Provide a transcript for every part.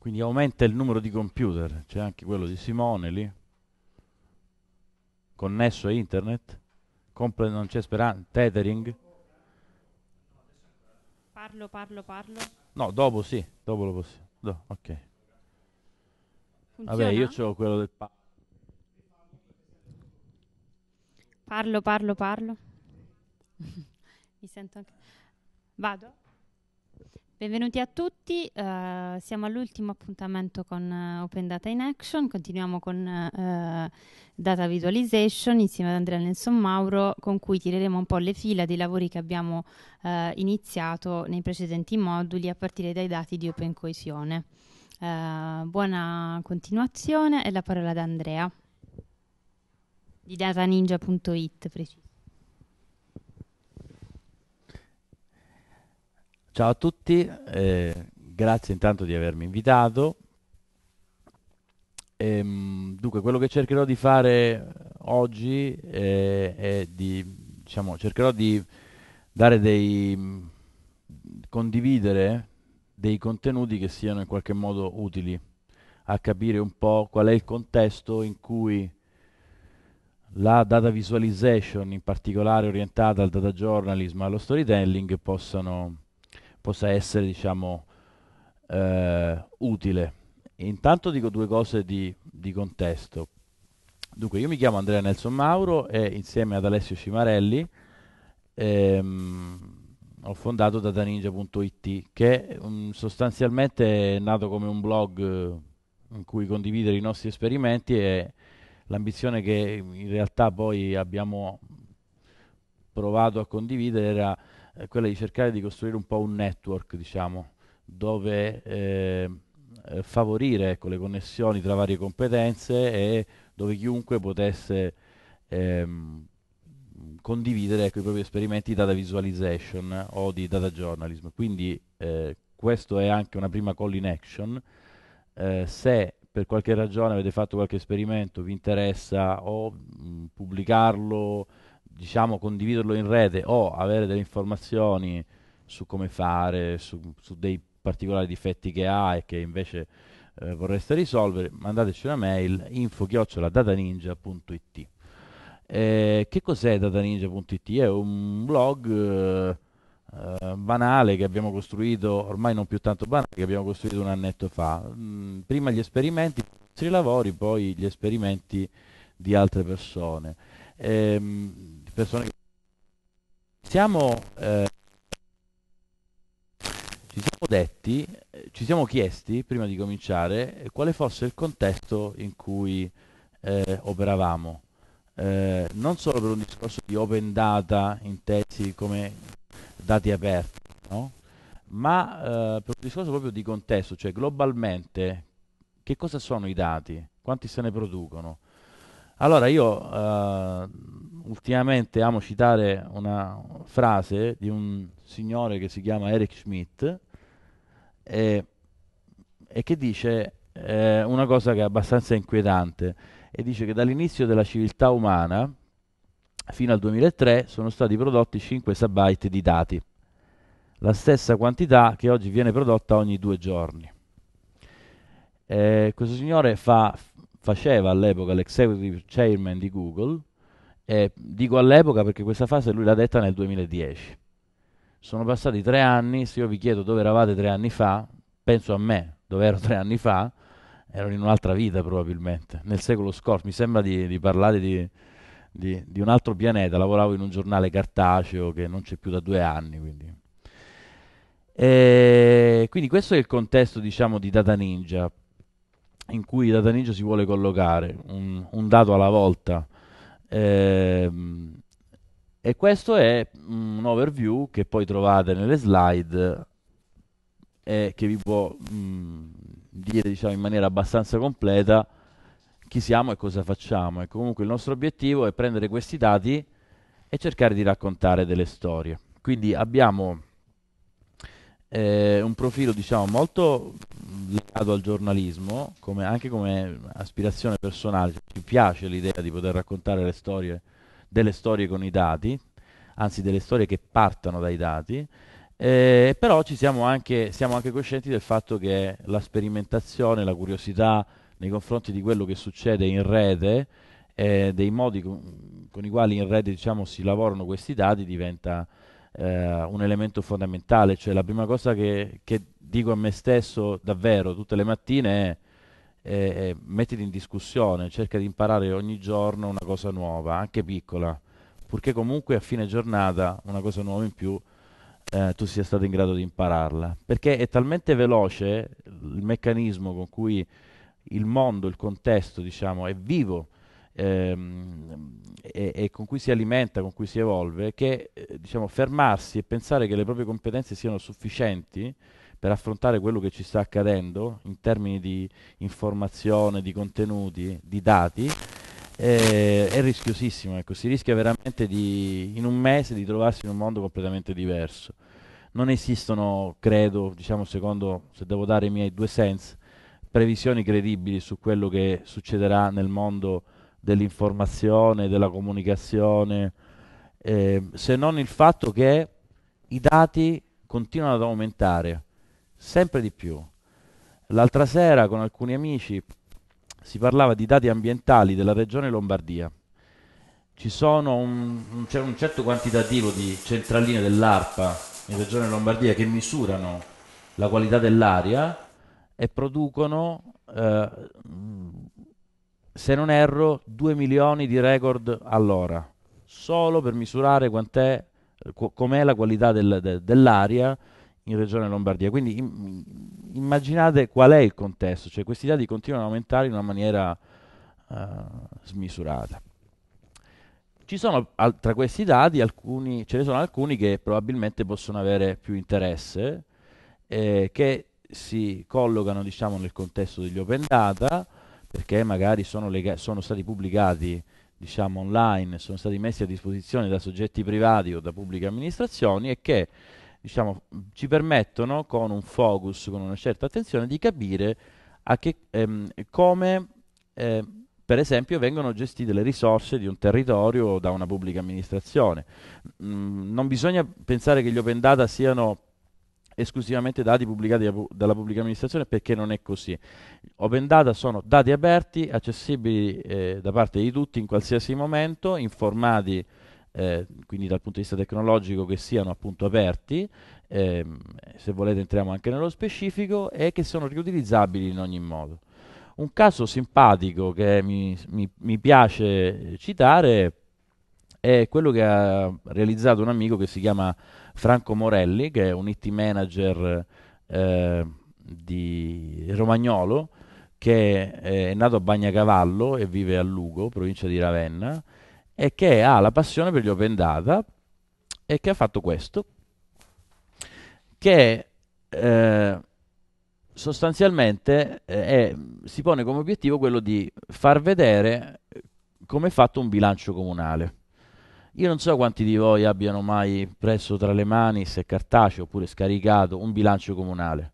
Quindi aumenta il numero di computer, c'è anche quello di Simone lì, connesso a internet, Comple non c'è speranza, tethering. Parlo, parlo, parlo. No, dopo sì, dopo lo possiamo. Do, ok. Funziona? Vabbè, io ho quello del... Pa- parlo, parlo, parlo. Mi sento anche... Vado? Benvenuti a tutti, uh, siamo all'ultimo appuntamento con uh, Open Data in Action, continuiamo con uh, Data Visualization insieme ad Andrea Nelson Mauro con cui tireremo un po' le fila dei lavori che abbiamo iniziato nei precedenti moduli a partire dai dati di Open Coesione. buona continuazione e la parola ad Andrea di dataninja.it preciso. Ciao a tutti, eh, grazie intanto di avermi invitato. Ehm, dunque, quello che cercherò di fare oggi eh, è di, diciamo, cercherò di dare dei, condividere dei contenuti che siano in qualche modo utili a capire un po' qual è il contesto in cui la data visualization, in particolare orientata al data journalism, allo storytelling, possano possa essere diciamo, eh, utile. Intanto dico due cose di, di, contesto. Dunque, io mi chiamo Andrea Nelson Mauro e insieme ad Alessio Cimarelli ehm, ho fondato dataninja.it che um, sostanzialmente è nato come un blog eh, in cui condividere i nostri esperimenti e l'ambizione che in realtà poi abbiamo provato a condividere era è eh, quella di cercare di costruire un po' un network, diciamo, dove ehm, eh, favorire ecco, le connessioni tra varie competenze e dove chiunque potesse ehm, condividere ecco, i propri esperimenti di data visualization o di data journalism. Quindi eh, questo è anche una prima call in action. Eh, se per qualche ragione avete fatto qualche esperimento, vi interessa o mh, pubblicarlo, diciamo, condividerlo in rete o avere delle informazioni su come fare, su, su dei particolari difetti che ha e che invece eh, vorreste risolvere, mandateci una mail info-dataninja.it. Eh, che cos'è dataninja.it? È un blog eh, eh, banale che abbiamo costruito, ormai non più tanto banale, che abbiamo costruito un annetto fa. Mm, prima gli esperimenti, i nostri lavori, poi gli esperimenti di altre persone. Eh, persone che... Siamo, eh, ci siamo detti, eh, ci siamo chiesti, prima di cominciare, eh, quale fosse il contesto in cui eh, operavamo. Eh, non solo per un discorso di open data intesi come dati aperti, no? ma eh, per un discorso proprio di contesto, cioè globalmente che cosa sono i dati, quanti se ne producono. Allora io eh, ultimamente amo citare una frase di un signore che si chiama Eric Schmidt e, e che dice eh, una cosa che è abbastanza inquietante e dice che dall'inizio della civiltà umana fino al 2003 sono stati prodotti 5 sabaiti di dati, la stessa quantità che oggi viene prodotta ogni due giorni. Eh, questo signore fa, faceva all'epoca l'executive chairman di Google eh, dico all'epoca perché questa fase lui l'ha detta nel 2010. Sono passati tre anni, se io vi chiedo dove eravate tre anni fa, penso a me, dove ero tre anni fa, ero in un'altra vita probabilmente, nel secolo scorso, mi sembra di, di parlare di, di, di, un altro pianeta, lavoravo in un giornale cartaceo che non c'è più da due anni. Quindi, e eh, quindi questo è il contesto diciamo, di Data Ninja, in cui Data Ninja si vuole collocare, un, un dato alla volta Ehm, e questo è un overview che poi trovate nelle slide e che vi può mh, mm, dire diciamo, in maniera abbastanza completa chi siamo e cosa facciamo. E comunque il nostro obiettivo è prendere questi dati e cercare di raccontare delle storie. Quindi abbiamo eh, un profilo diciamo molto legato al giornalismo, come, anche come aspirazione personale, ci cioè, piace l'idea di poter raccontare le storie, delle storie con i dati, anzi delle storie che partano dai dati, eh, però siamo anche, siamo anche coscienti del fatto che la sperimentazione, la curiosità nei confronti di quello che succede in rete, eh, dei modi con, con, i quali in rete diciamo, si lavorano questi dati diventa eh, un elemento fondamentale, cioè la prima cosa che, che, dico a me stesso davvero tutte le mattine è, è, è mettiti in discussione, cerca di imparare ogni giorno una cosa nuova, anche piccola, purché comunque a fine giornata una cosa nuova in più eh, tu sia stato in grado di impararla, perché è talmente veloce il meccanismo con cui il mondo, il contesto, diciamo, è vivo ehm, e, e, con cui si alimenta, con cui si evolve, che eh, diciamo, fermarsi e pensare che le proprie competenze siano sufficienti per affrontare quello che ci sta accadendo in termini di informazione, di contenuti, di dati, eh, è rischiosissimo. Ecco. Si rischia veramente di, in un mese di trovarsi in un mondo completamente diverso. Non esistono, credo, diciamo, secondo, se devo dare i miei due cents, previsioni credibili su quello che succederà nel mondo dell'informazione, della comunicazione, eh, se non il fatto che i dati continuano ad aumentare sempre di più. L'altra sera con alcuni amici si parlava di dati ambientali della regione Lombardia. Un, un, c'è un certo quantitativo di centraline dell'ARPA in regione Lombardia che misurano la qualità dell'aria e producono eh, se non erro, 2 milioni di record all'ora, solo per misurare quant'è, com'è la qualità del, de- dell'aria in regione Lombardia. Quindi im- immaginate qual è il contesto, cioè questi dati continuano ad aumentare in una maniera uh, smisurata. Ci sono al- tra questi dati alcuni, ce ne sono alcuni che probabilmente possono avere più interesse, eh, che si collocano diciamo, nel contesto degli open data perché magari sono, lega- sono stati pubblicati diciamo, online, sono stati messi a disposizione da soggetti privati o da pubbliche amministrazioni e che diciamo, ci permettono con un focus, con una certa attenzione, di capire che, ehm, come eh, per esempio vengono gestite le risorse di un territorio o da una pubblica amministrazione. Mm, non bisogna pensare che gli open data siano esclusivamente dati pubblicati dalla pubblica amministrazione perché non è così. Open data sono dati aperti, accessibili eh, da parte di tutti in qualsiasi momento, informati eh, quindi dal punto di vista tecnologico che siano appunto aperti, ehm, se volete entriamo anche nello specifico, e che sono riutilizzabili in ogni modo. Un caso simpatico che mi, mi, mi piace citare è quello che ha realizzato un amico che si chiama Franco Morelli, che è un IT manager eh, di Romagnolo, che eh, è nato a Bagnacavallo e vive a Lugo, provincia di Ravenna, e che ha la passione per gli open data e che ha fatto questo, che eh, sostanzialmente eh, è, si pone come obiettivo quello di far vedere come è fatto un bilancio comunale. Io non so quanti di voi abbiano mai preso tra le mani, se cartaceo oppure scaricato, un bilancio comunale.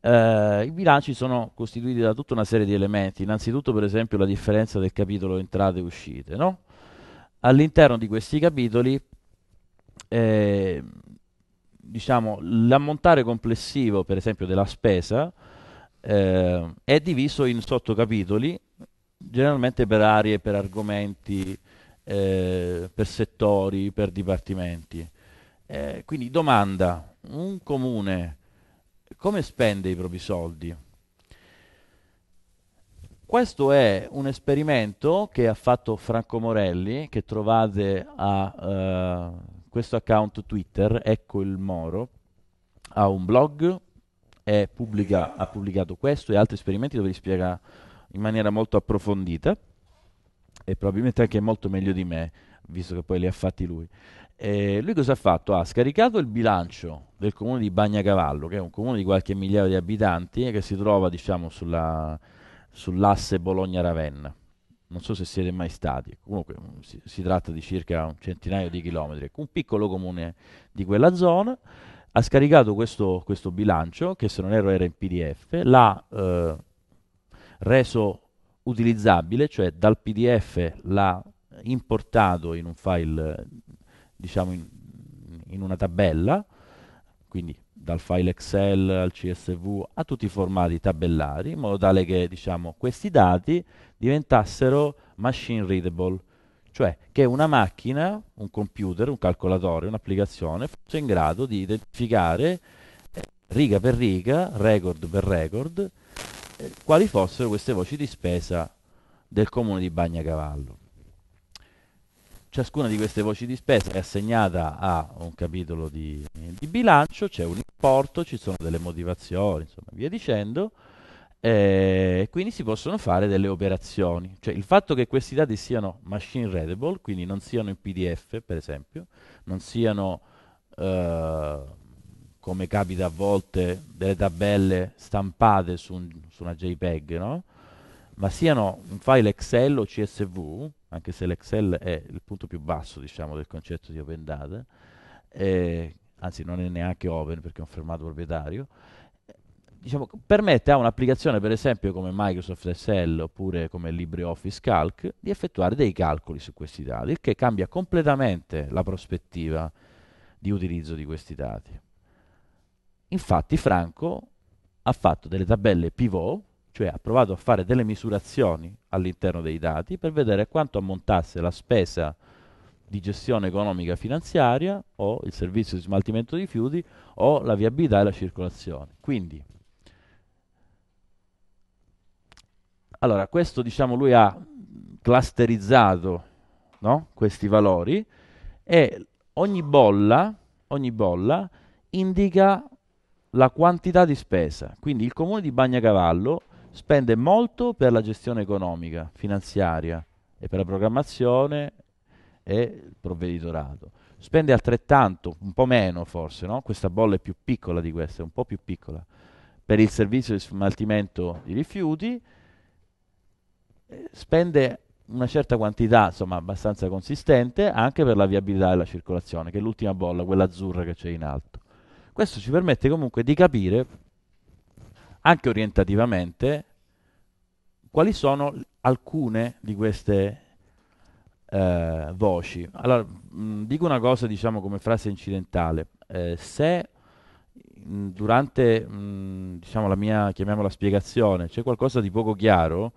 Eh, I bilanci sono costituiti da tutta una serie di elementi, innanzitutto per esempio la differenza del capitolo entrate e uscite. No? All'interno di questi capitoli eh, diciamo, l'ammontare complessivo per esempio della spesa eh, è diviso in sottocapitoli, generalmente per aree, e per argomenti eh, per settori, per dipartimenti. Eh, quindi domanda, un comune come spende i propri soldi? Questo è un esperimento che ha fatto Franco Morelli, che trovate a eh, questo account Twitter, ecco il Moro, ha un blog, pubblica, ha pubblicato questo e altri esperimenti dove li spiega in maniera molto approfondita e probabilmente anche molto meglio di me, visto che poi li ha fatti lui. E lui cosa ha fatto? Ha scaricato il bilancio del comune di Bagnacavallo, che è un comune di qualche migliaio di abitanti e che si trova diciamo, sulla, sull'asse Bologna-Ravenna. Non so se siete mai stati, comunque mm, si, si tratta di circa un centinaio di chilometri. Un piccolo comune di quella zona ha scaricato questo, questo bilancio, che se non erro era in PDF, l'ha eh, reso utilizzabile, cioè dal PDF l'ha importato in un file, diciamo in, in una tabella, quindi dal file Excel al CSV a tutti i formati tabellari, in modo tale che diciamo, questi dati diventassero machine readable, cioè che una macchina, un computer, un calcolatore, un'applicazione fosse in grado di identificare riga per riga, record per record, quali fossero queste voci di spesa del comune di Bagnacavallo. Ciascuna di queste voci di spesa è assegnata a un capitolo di, di bilancio, c'è un importo, ci sono delle motivazioni, insomma, via dicendo, eh, e quindi si possono fare delle operazioni. Cioè il fatto che questi dati siano machine readable, quindi non siano in PDF, per esempio, non siano eh, come capita a volte, delle tabelle stampate su, un, su una JPEG, no? ma siano un file Excel o CSV, anche se l'Excel è il punto più basso diciamo, del concetto di open data, eh, anzi non è neanche open perché è un formato proprietario, diciamo, permette a un'applicazione per esempio come Microsoft Excel oppure come LibreOffice Calc di effettuare dei calcoli su questi dati, il che cambia completamente la prospettiva di utilizzo di questi dati. Infatti Franco ha fatto delle tabelle pivot, cioè ha provato a fare delle misurazioni all'interno dei dati per vedere quanto ammontasse la spesa di gestione economica finanziaria o il servizio di smaltimento di rifiuti o la viabilità e la circolazione. Quindi, allora, questo diciamo lui ha clusterizzato no? questi valori e ogni bolla, ogni bolla indica la quantità di spesa. Quindi il comune di Bagnacavallo spende molto per la gestione economica, finanziaria e per la programmazione e il provveditorato. Spende altrettanto, un po' meno forse, no? questa bolla è più piccola di questa, è un po' più piccola, per il servizio di smaltimento di rifiuti, eh, spende una certa quantità, insomma abbastanza consistente, anche per la viabilità della circolazione, che è l'ultima bolla, quella azzurra che c'è in alto. Questo ci permette comunque di capire, anche orientativamente, quali sono alcune di queste eh, voci. Allora, mh, mm, dico una cosa, diciamo, come frase incidentale. Eh, se mh, mm, durante, mh, mm, diciamo, la mia, chiamiamola spiegazione, c'è qualcosa di poco chiaro,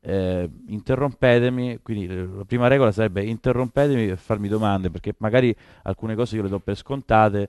eh, interrompetemi, quindi eh, la prima regola sarebbe interrompetemi per farmi domande, perché magari alcune cose io le do per scontate,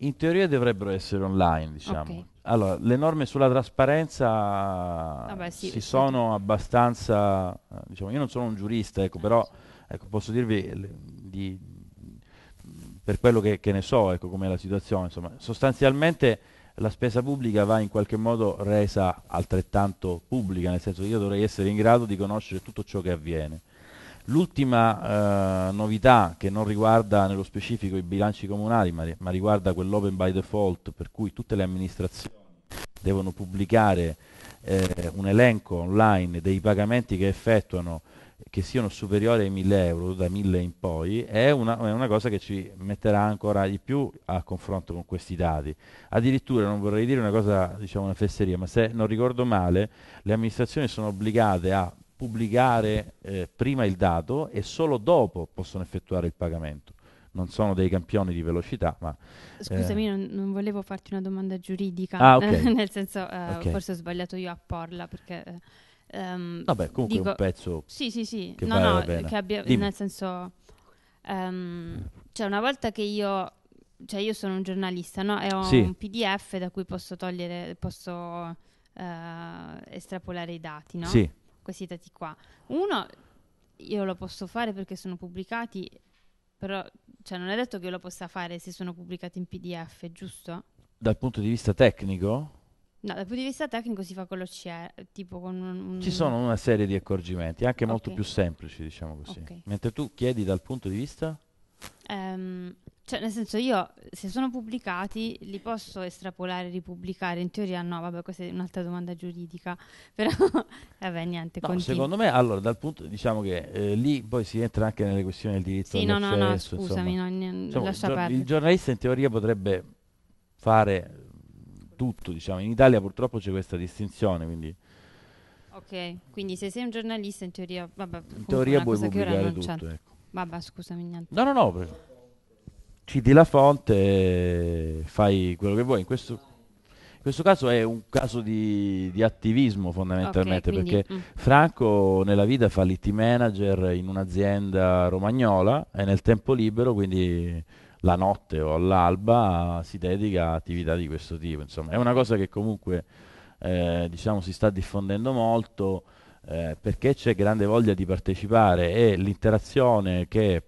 In teoria dovrebbero essere online, diciamo. Okay. Allora, le norme sulla trasparenza Vabbè, sì, si sono abbastanza, eh, diciamo, io non sono un giurista, ecco, ah, però ecco, posso dirvi eh, le, di, per quello che, che ne so, ecco, com'è la situazione, insomma, sostanzialmente la spesa pubblica va in qualche modo resa altrettanto pubblica, nel senso che io dovrei essere in grado di conoscere tutto ciò che avviene. L'ultima eh, novità che non riguarda nello specifico i bilanci comunali, ma, ma riguarda quell'open by default, per cui tutte le amministrazioni devono pubblicare eh, un elenco online dei pagamenti che effettuano che siano superiori ai 1000 euro, da 1000 in poi, è una, è una, cosa che ci metterà ancora di più a confronto con questi dati. Addirittura, non vorrei dire una cosa, diciamo una fesseria, ma se non ricordo male, le amministrazioni sono obbligate a pubblicare eh, prima il dato e solo dopo possono effettuare il pagamento. Non sono dei campioni di velocità, ma... Eh, Scusami, eh... non, non, volevo farti una domanda giuridica, ah, okay. nel senso eh, okay. forse ho sbagliato io a porla perché... Um, Vabbè, comunque dico, è un pezzo... Sì, sì, sì, che no, no, che abbia, nel senso... Um, cioè una volta che io cioè io sono un giornalista no? e ho sì. un PDF da cui posso togliere, posso uh, estrapolare i dati, no? Sì questi dati qua. Uno, io lo posso fare perché sono pubblicati, però cioè, non è detto che io lo possa fare se sono pubblicati in PDF, giusto? Dal punto di vista tecnico? No, dal punto di vista tecnico si fa con l'OCR, tipo con un, un... Ci sono una serie di accorgimenti, anche okay. molto più semplici, diciamo così. Okay. Mentre tu chiedi dal punto di vista... Um, cioè, nel senso, io se sono pubblicati li posso estrapolare, e ripubblicare. In teoria, no, vabbè, questa è un'altra domanda giuridica. Però, vabbè, niente. No, secondo me, allora, dal punto diciamo che eh, lì poi si entra anche nelle questioni del diritto sì, no, no, no, scusami, no, n- insomma, lascia perdere. Il giornalista in teoria potrebbe fare tutto, diciamo. In Italia purtroppo c'è questa distinzione, quindi... Ok, quindi se sei un giornalista in teoria... Vabbè, in teoria puoi pubblicare tutto, ecco. Vabbè, scusami, niente. No, no, no. Citi la fonte, fai quello che vuoi. In questo, in questo caso è un caso di, di attivismo fondamentalmente, okay, quindi, perché mm. Franco nella vita fa l'IT manager in un'azienda romagnola e nel tempo libero, quindi la notte o all'alba, si dedica a attività di questo tipo. Insomma, è una cosa che comunque eh, diciamo, si sta diffondendo molto eh, perché c'è grande voglia di partecipare e l'interazione che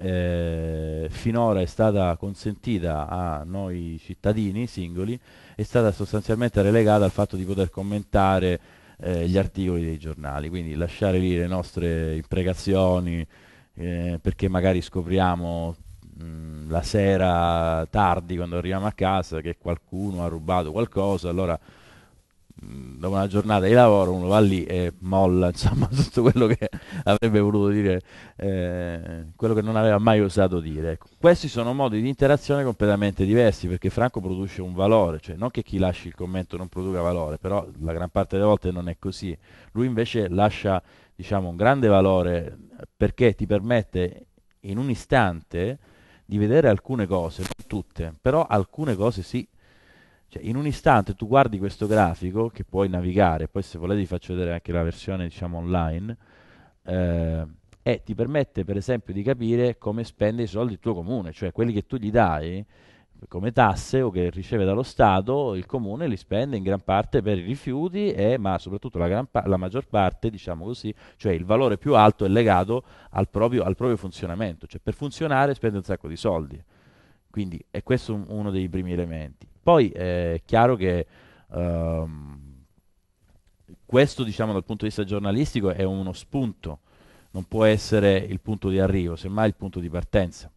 eh, finora è stata consentita a noi cittadini singoli è stata sostanzialmente relegata al fatto di poter commentare eh, gli articoli dei giornali, quindi lasciare lì le nostre imprecazioni eh, perché magari scopriamo mh, la sera tardi quando arriviamo a casa che qualcuno ha rubato qualcosa, allora dopo una giornata di lavoro uno va lì e molla insomma tutto quello che avrebbe voluto dire eh, quello che non aveva mai osato dire ecco. questi sono modi di interazione completamente diversi perché Franco produce un valore cioè non che chi lasci il commento non produca valore però la gran parte delle volte non è così lui invece lascia diciamo un grande valore perché ti permette in un istante di vedere alcune cose non tutte però alcune cose sì cioè, in un istante tu guardi questo grafico che puoi navigare, poi se volete vi faccio vedere anche la versione diciamo online, eh, e ti permette per esempio di capire come spende i soldi il tuo comune, cioè quelli che tu gli dai come tasse o che riceve dallo Stato, il comune li spende in gran parte per i rifiuti, e, ma soprattutto la, pa- la maggior parte, diciamo così, cioè il valore più alto è legato al proprio, al proprio funzionamento, cioè per funzionare spende un sacco di soldi. Quindi è questo un, uno dei primi elementi. Poi eh, è chiaro che ehm, questo, diciamo, dal punto di vista giornalistico è uno spunto, non può essere il punto di arrivo, semmai il punto di partenza.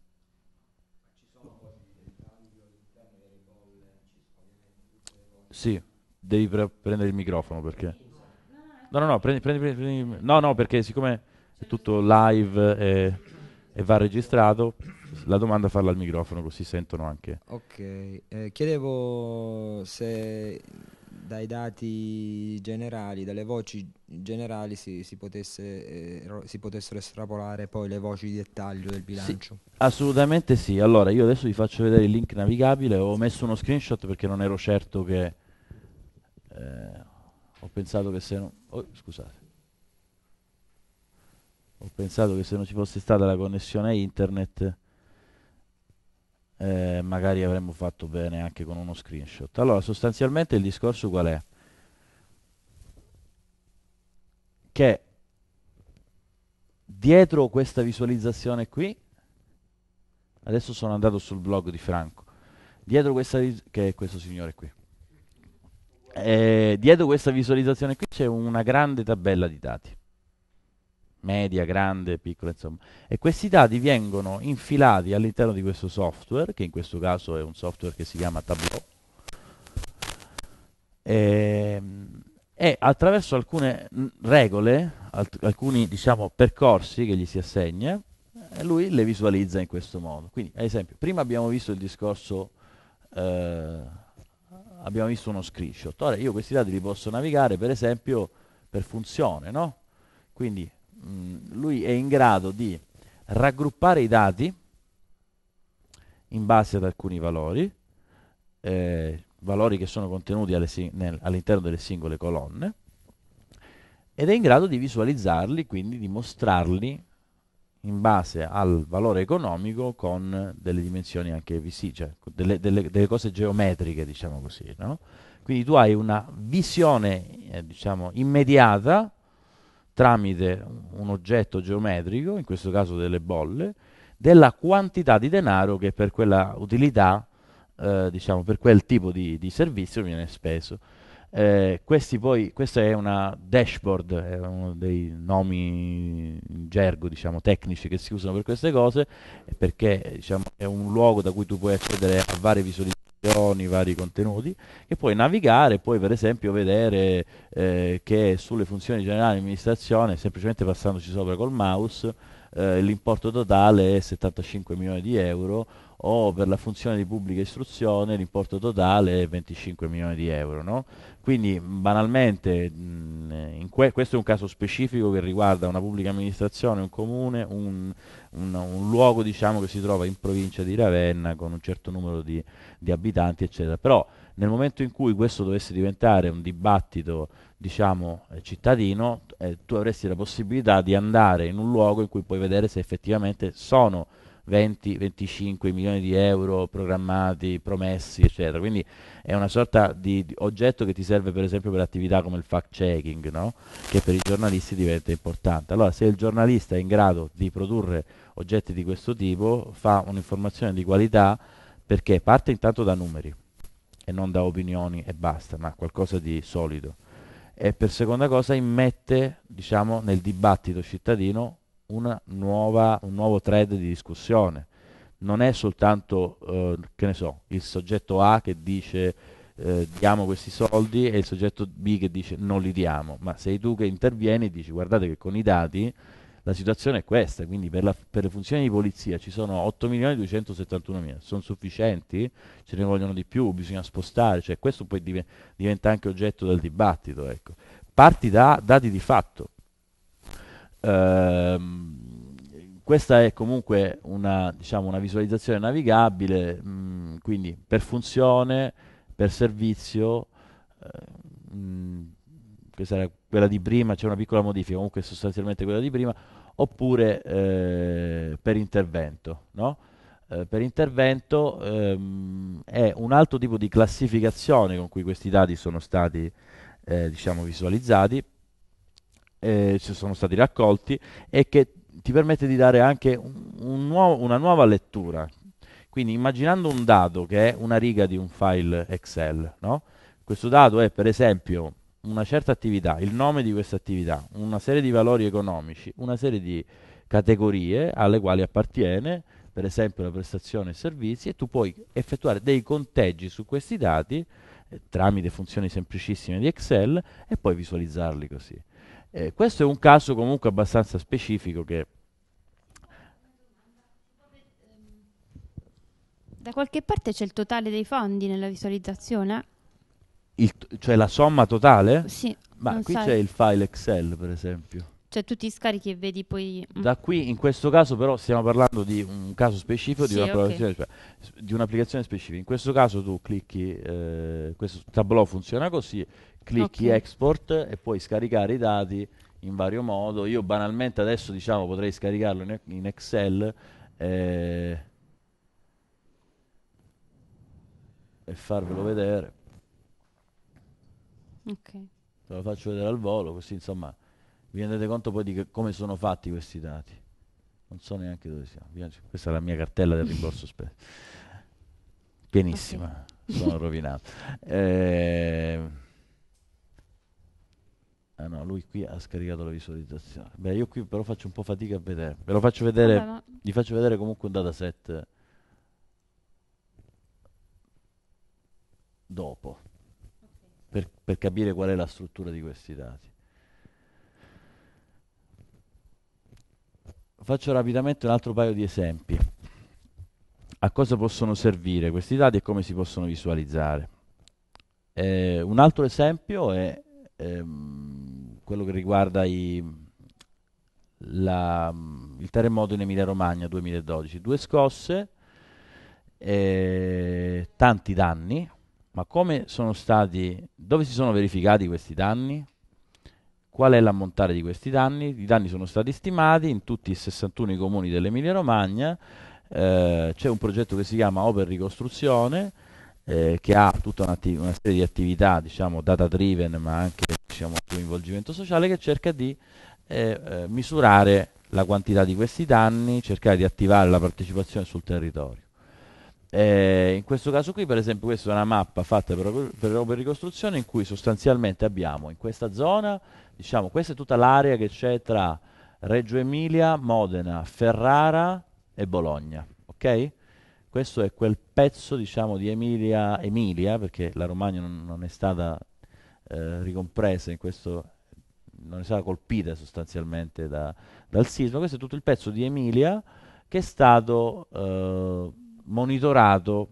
Sì, devi pre- prendere il microfono perché... No, no, no, prendi, prendi, prendi, no, no, perché siccome è tutto live... Eh e va registrato. La domanda farla al microfono così sentono anche. Ok, eh, chiedevo se dai dati generali, dalle voci generali si, si, potesse, eh, si, potessero estrapolare poi le voci di dettaglio del bilancio. Sì, assolutamente sì, allora io adesso vi faccio vedere il link navigabile, ho messo uno screenshot perché non ero certo che... Eh, ho pensato che se no... Oh, scusate ho pensato che se non ci fosse stata la connessione a internet eh, magari avremmo fatto bene anche con uno screenshot. Allora, sostanzialmente il discorso qual è? Che dietro questa visualizzazione qui, adesso sono andato sul blog di Franco, dietro questa, che è questo signore qui, eh, dietro questa visualizzazione qui c'è una grande tabella di dati media, grande, piccola, insomma. E questi dati vengono infilati all'interno di questo software, che in questo caso è un software che si chiama Tableau, e, ehm, e attraverso alcune regole, alt alcuni diciamo, percorsi che gli si assegna, eh, lui le visualizza in questo modo. Quindi, ad esempio, prima abbiamo visto il discorso, eh, abbiamo visto uno screenshot. Ora io questi dati li posso navigare, per esempio, per funzione, no? Quindi Mm, lui è in grado di raggruppare i dati in base ad alcuni valori, eh, valori che sono contenuti all'interno delle singole colonne, ed è in grado di visualizzarli, quindi di mostrarli in base al valore economico con delle dimensioni anche visive, cioè delle, delle, delle, cose geometriche, diciamo così. No? Quindi tu hai una visione, eh, diciamo, immediata tramite un oggetto geometrico, in questo caso delle bolle, della quantità di denaro che per quella utilità, eh, diciamo, per quel tipo di, di servizio viene speso. Eh, poi, questa è una dashboard, è uno dei nomi in gergo diciamo, tecnici che si usano per queste cose, perché diciamo, è un luogo da cui tu puoi accedere a varie visualizzazioni i vari contenuti, che puoi navigare, puoi per esempio vedere eh, che sulle funzioni generali di amministrazione, semplicemente passandoci sopra col mouse, eh, l'importo totale è 75 milioni di euro o per la funzione di pubblica istruzione l'importo totale è 25 milioni di euro. No? Quindi banalmente mh, que questo è un caso specifico che riguarda una pubblica amministrazione, un comune, un, un, un luogo diciamo, che si trova in provincia di Ravenna con un certo numero di, di abitanti, eccetera. Però nel momento in cui questo dovesse diventare un dibattito diciamo, eh, cittadino, eh, tu avresti la possibilità di andare in un luogo in cui puoi vedere se effettivamente sono 20-25 milioni di euro programmati, promessi, eccetera. Quindi è una sorta di, di, oggetto che ti serve per esempio per attività come il fact checking, no? che per i giornalisti diventa importante. Allora se il giornalista è in grado di produrre oggetti di questo tipo, fa un'informazione di qualità perché parte intanto da numeri e non da opinioni e basta, ma qualcosa di solido. E per seconda cosa immette diciamo, nel dibattito cittadino nuova, un nuovo thread di discussione. Non è soltanto, eh, che ne so, il soggetto A che dice eh, diamo questi soldi e il soggetto B che dice non li diamo, ma sei tu che intervieni e dici guardate che con i dati la situazione è questa, quindi per, la, per le funzioni di polizia ci sono 8.271.000, sono sufficienti? Ce ne vogliono di più? Bisogna spostare? Cioè, questo poi diventa anche oggetto del dibattito. Ecco. Parti da dati di fatto, Ehm, questa è comunque una, diciamo, una visualizzazione navigabile, mh, mm, quindi per funzione, per servizio, eh, mh, mm, questa era quella di prima, c'è una piccola modifica, comunque sostanzialmente quella di prima, oppure eh, per intervento. No? Eh, per intervento ehm, è un altro tipo di classificazione con cui questi dati sono stati eh, diciamo, visualizzati eh, ci sono stati raccolti e che ti permette di dare anche un, un nuovo, una nuova lettura. Quindi immaginando un dado che è una riga di un file Excel, no? questo dado è per esempio una certa attività, il nome di questa attività, una serie di valori economici, una serie di categorie alle quali appartiene, per esempio la prestazione e servizi, e tu puoi effettuare dei conteggi su questi dati eh, tramite funzioni semplicissime di Excel e poi visualizzarli così. Eh, questo è un caso comunque abbastanza specifico che... Da qualche parte c'è il totale dei fondi nella visualizzazione? Il, cioè la somma totale? Sì. Ma qui c'è il file Excel, per esempio. Cioè tu ti scarichi e vedi poi... Mm. Da qui, in questo caso però, stiamo parlando di un caso specifico, sì, di, un'applicazione, okay. di, specifica. In questo caso tu clicchi, eh, questo tableau funziona così, clicchi okay. export e puoi scaricare i dati in vario modo. Io banalmente adesso diciamo potrei scaricarlo in, in Excel eh, e farvelo vedere. Ok. Te lo faccio vedere al volo, così insomma vi rendete conto poi di come sono fatti questi dati. Non so neanche dove siamo. Cioè, questa è la mia cartella del rimborso spese. Pienissima, okay. sono rovinato. Eh, Ah no, lui qui ha scaricato la visualizzazione. Beh, io qui però faccio un po' fatica a vedere. Ve lo faccio vedere, Vabbè, gli faccio vedere comunque un dataset dopo, okay. per, per capire qual è la struttura di questi dati. Faccio rapidamente un altro paio di esempi. A cosa possono servire questi dati e come si possono visualizzare? Eh, un altro esempio è ehm, quello che riguarda i, la, il terremoto in Emilia-Romagna 2012. Due scosse, eh, tanti danni, ma come sono stati, dove si sono verificati questi danni? Qual è l'ammontare di questi danni? I danni sono stati stimati in tutti i 61 comuni dell'Emilia-Romagna. Eh, c'è un progetto che si chiama Open Ricostruzione eh, che ha tutta una, una serie di attività diciamo, data driven ma anche diciamo, coinvolgimento sociale che cerca di eh, eh, misurare la quantità di questi danni, cercare di attivare la partecipazione sul territorio. Eh, in questo caso qui per esempio questa è una mappa fatta per, per opere di ricostruzione in cui sostanzialmente abbiamo in questa zona, diciamo questa è tutta l'area che c'è tra Reggio Emilia, Modena, Ferrara e Bologna, ok? questo è quel pezzo diciamo, di Emilia, Emilia, perché la Romagna non, non è stata eh, ricompresa in questo non è stata colpita sostanzialmente da, dal sisma questo è tutto il pezzo di Emilia che è stato eh, monitorato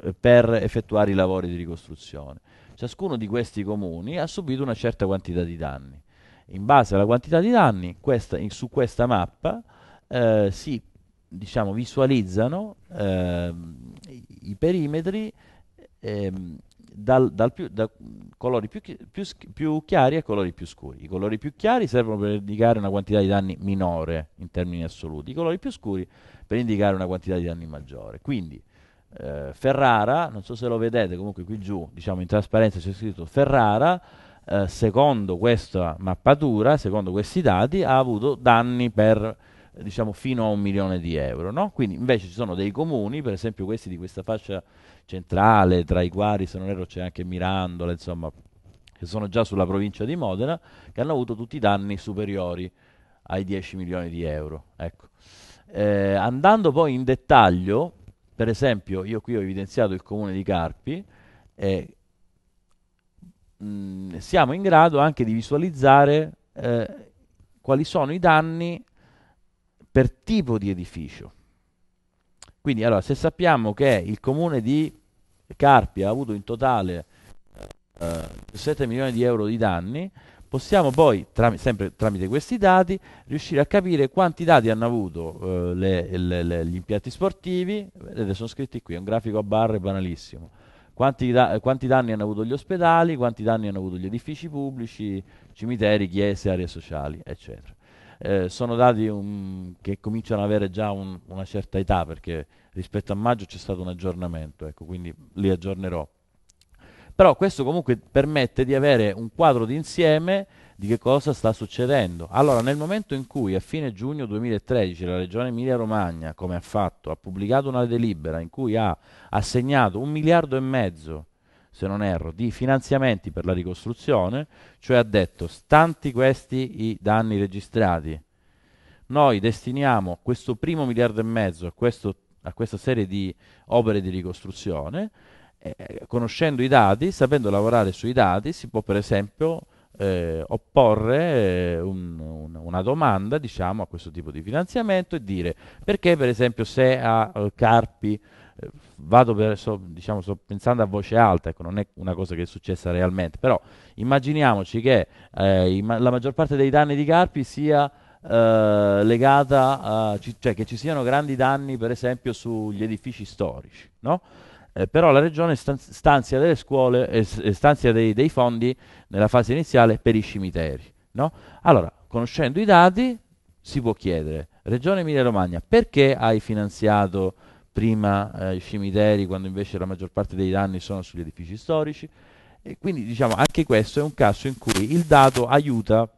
eh, per effettuare i lavori di ricostruzione ciascuno di questi comuni ha subito una certa quantità di danni in base alla quantità di danni questa, in, su questa mappa eh, si diciamo, visualizzano ehm, i, perimetri ehm, dal, dal più, da colori più, più, più, chiari a colori più scuri. I colori più chiari servono per indicare una quantità di danni minore in termini assoluti, i colori più scuri per indicare una quantità di danni maggiore. Quindi eh, Ferrara, non so se lo vedete, comunque qui giù, diciamo in trasparenza c'è scritto Ferrara, eh, secondo questa mappatura, secondo questi dati, ha avuto danni per diciamo fino a un milione di euro. No? Quindi invece ci sono dei comuni, per esempio questi di questa fascia centrale, tra i quali se non erro c'è anche Mirandola, insomma, che sono già sulla provincia di Modena, che hanno avuto tutti i danni superiori ai 10 milioni di euro. Ecco. Eh, andando poi in dettaglio, per esempio io qui ho evidenziato il comune di Carpi, eh, mh, mm, siamo in grado anche di visualizzare eh, quali sono i danni per tipo di edificio. Quindi allora, se sappiamo che il comune di Carpi ha avuto in totale eh, 7 milioni di euro di danni, possiamo poi, tram sempre tramite questi dati, riuscire a capire quanti dati hanno avuto eh, le, le, le, gli impianti sportivi, vedete sono scritti qui, è un grafico a barre banalissimo, quanti, da quanti danni hanno avuto gli ospedali, quanti danni hanno avuto gli edifici pubblici, cimiteri, chiese, aree sociali, eccetera. Eh, sono dati un, che cominciano ad avere già un, una certa età, perché rispetto a maggio c'è stato un aggiornamento, ecco, quindi li aggiornerò. Però questo comunque permette di avere un quadro d'insieme di che cosa sta succedendo. Allora, nel momento in cui a fine giugno 2013 la Regione Emilia-Romagna, come ha fatto, ha pubblicato una delibera in cui ha assegnato un miliardo e mezzo se non erro, di finanziamenti per la ricostruzione, cioè ha detto, stanti questi i danni registrati, noi destiniamo questo primo miliardo e mezzo a, questo, a questa serie di opere di ricostruzione, eh, conoscendo i dati, sapendo lavorare sui dati, si può per esempio eh, opporre eh, un, un, una domanda diciamo, a questo tipo di finanziamento e dire perché per esempio se a eh, Carpi eh, vado per, so, diciamo, sto pensando a voce alta, ecco, non è una cosa che è successa realmente, però immaginiamoci che eh, im- la maggior parte dei danni di Carpi sia eh, legata a, ci- cioè che ci siano grandi danni per esempio sugli edifici storici, no? Eh, però la regione stanzia delle scuole e eh, stanzia dei, dei, fondi nella fase iniziale per i cimiteri. No? Allora, conoscendo i dati, si può chiedere, Regione Emilia-Romagna, perché hai finanziato prima eh, i cimiteri, quando invece la maggior parte dei danni sono sugli edifici storici. E quindi diciamo anche questo è un caso in cui il dato aiuta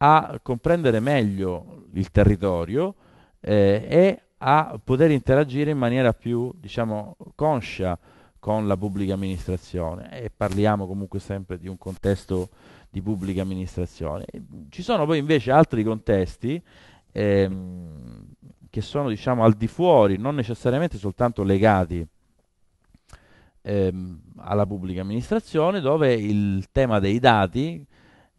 a comprendere meglio il territorio eh, e a poter interagire in maniera più diciamo, conscia con la pubblica amministrazione e parliamo comunque sempre di un contesto di pubblica amministrazione. Ci sono poi invece altri contesti ehm, che sono diciamo, al di fuori, non necessariamente soltanto legati ehm, alla pubblica amministrazione, dove il tema dei dati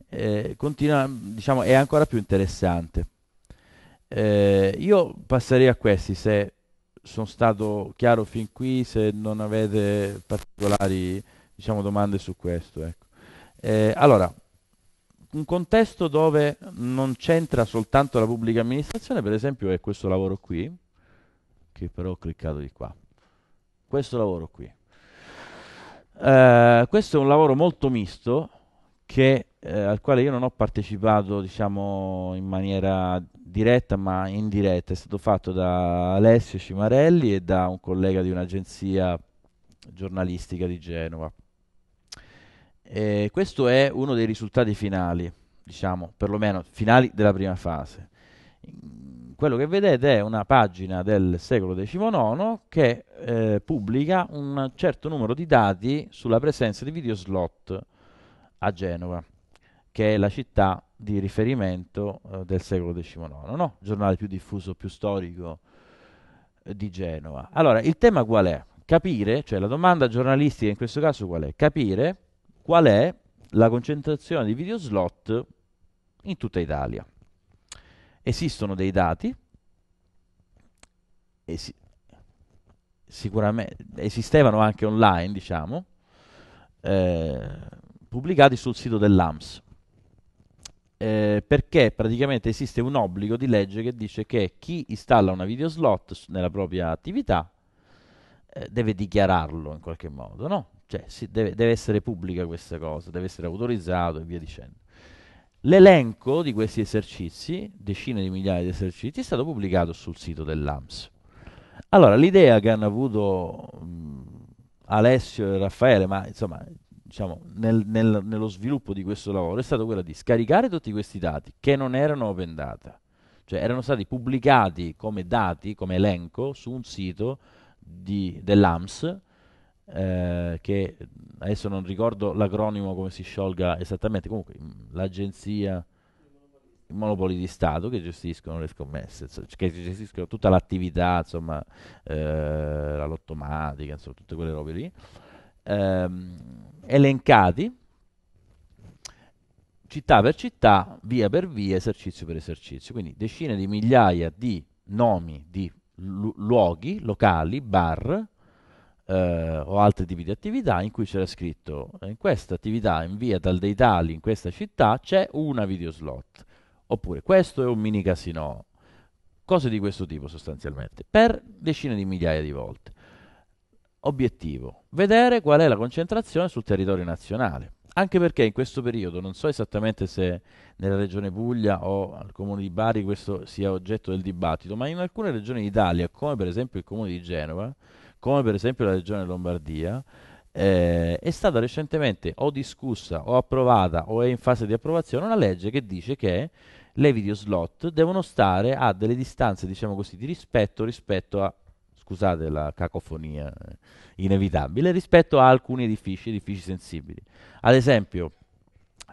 eh, continua, diciamo, è ancora più interessante. Eh, io passerei a questi se sono stato chiaro fin qui, se non avete particolari diciamo, domande su questo. Ecco. Eh, allora, un contesto dove non c'entra soltanto la pubblica amministrazione, per esempio è questo lavoro qui, che però ho cliccato di qua, questo lavoro qui. Eh, questo è un lavoro molto misto che, eh, al quale io non ho partecipato diciamo, in maniera diretta ma indiretta, è stato fatto da Alessio Cimarelli e da un collega di un'agenzia giornalistica di Genova. Eh, questo è uno dei risultati finali, diciamo, perlomeno finali della prima fase. Mm, quello che vedete è una pagina del secolo XIX che eh, pubblica un certo numero di dati sulla presenza di video slot a Genova, che è la città di riferimento eh, del secolo XIX, no? giornale più diffuso, più storico eh, di Genova. Allora, il tema qual è? Capire, cioè la domanda giornalistica in questo caso qual è? Capire qual è la concentrazione di video slot in tutta Italia. Esistono dei dati, esi sicuramente esistevano anche online, diciamo, eh, pubblicati sul sito dell'AMS. Eh, perché praticamente esiste un obbligo di legge che dice che chi installa una video slot nella propria attività eh, deve dichiararlo in qualche modo, no? Cioè, deve, deve, essere pubblica questa cosa, deve essere autorizzato e via dicendo. L'elenco di questi esercizi, decine di migliaia di esercizi, è stato pubblicato sul sito dell'AMS. Allora, l'idea che hanno avuto mh, Alessio e Raffaele, ma insomma, diciamo, nel, nel, nello sviluppo di questo lavoro, è stata quella di scaricare tutti questi dati che non erano open data, cioè erano stati pubblicati come dati, come elenco, su un sito dell'AMS eh, che adesso non ricordo l'acronimo come si sciolga esattamente, comunque mm, l'agenzia i monopoli di Stato che gestiscono le scommesse, che gestiscono tutta l'attività, insomma, eh, la lottomatica, insomma, tutte quelle robe lì, ehm, elencati città per città, via per via, esercizio per esercizio, quindi decine di migliaia di nomi di lu- luoghi locali, bar, eh, o altri tipi di attività in cui c'era scritto in questa attività in via dal dei in questa città c'è una videoslot oppure questo è un mini casino cose di questo tipo sostanzialmente per decine di migliaia di volte obiettivo vedere qual è la concentrazione sul territorio nazionale anche perché in questo periodo non so esattamente se nella regione Puglia o al comune di Bari questo sia oggetto del dibattito ma in alcune regioni d'Italia come per esempio il comune di Genova come per esempio la regione Lombardia, eh, è stata recentemente o discussa o approvata o è in fase di approvazione una legge che dice che le video slot devono stare a delle distanze, diciamo così, di rispetto rispetto a scusate la cacofonia eh, inevitabile, rispetto a alcuni edifici, edifici sensibili. Ad esempio,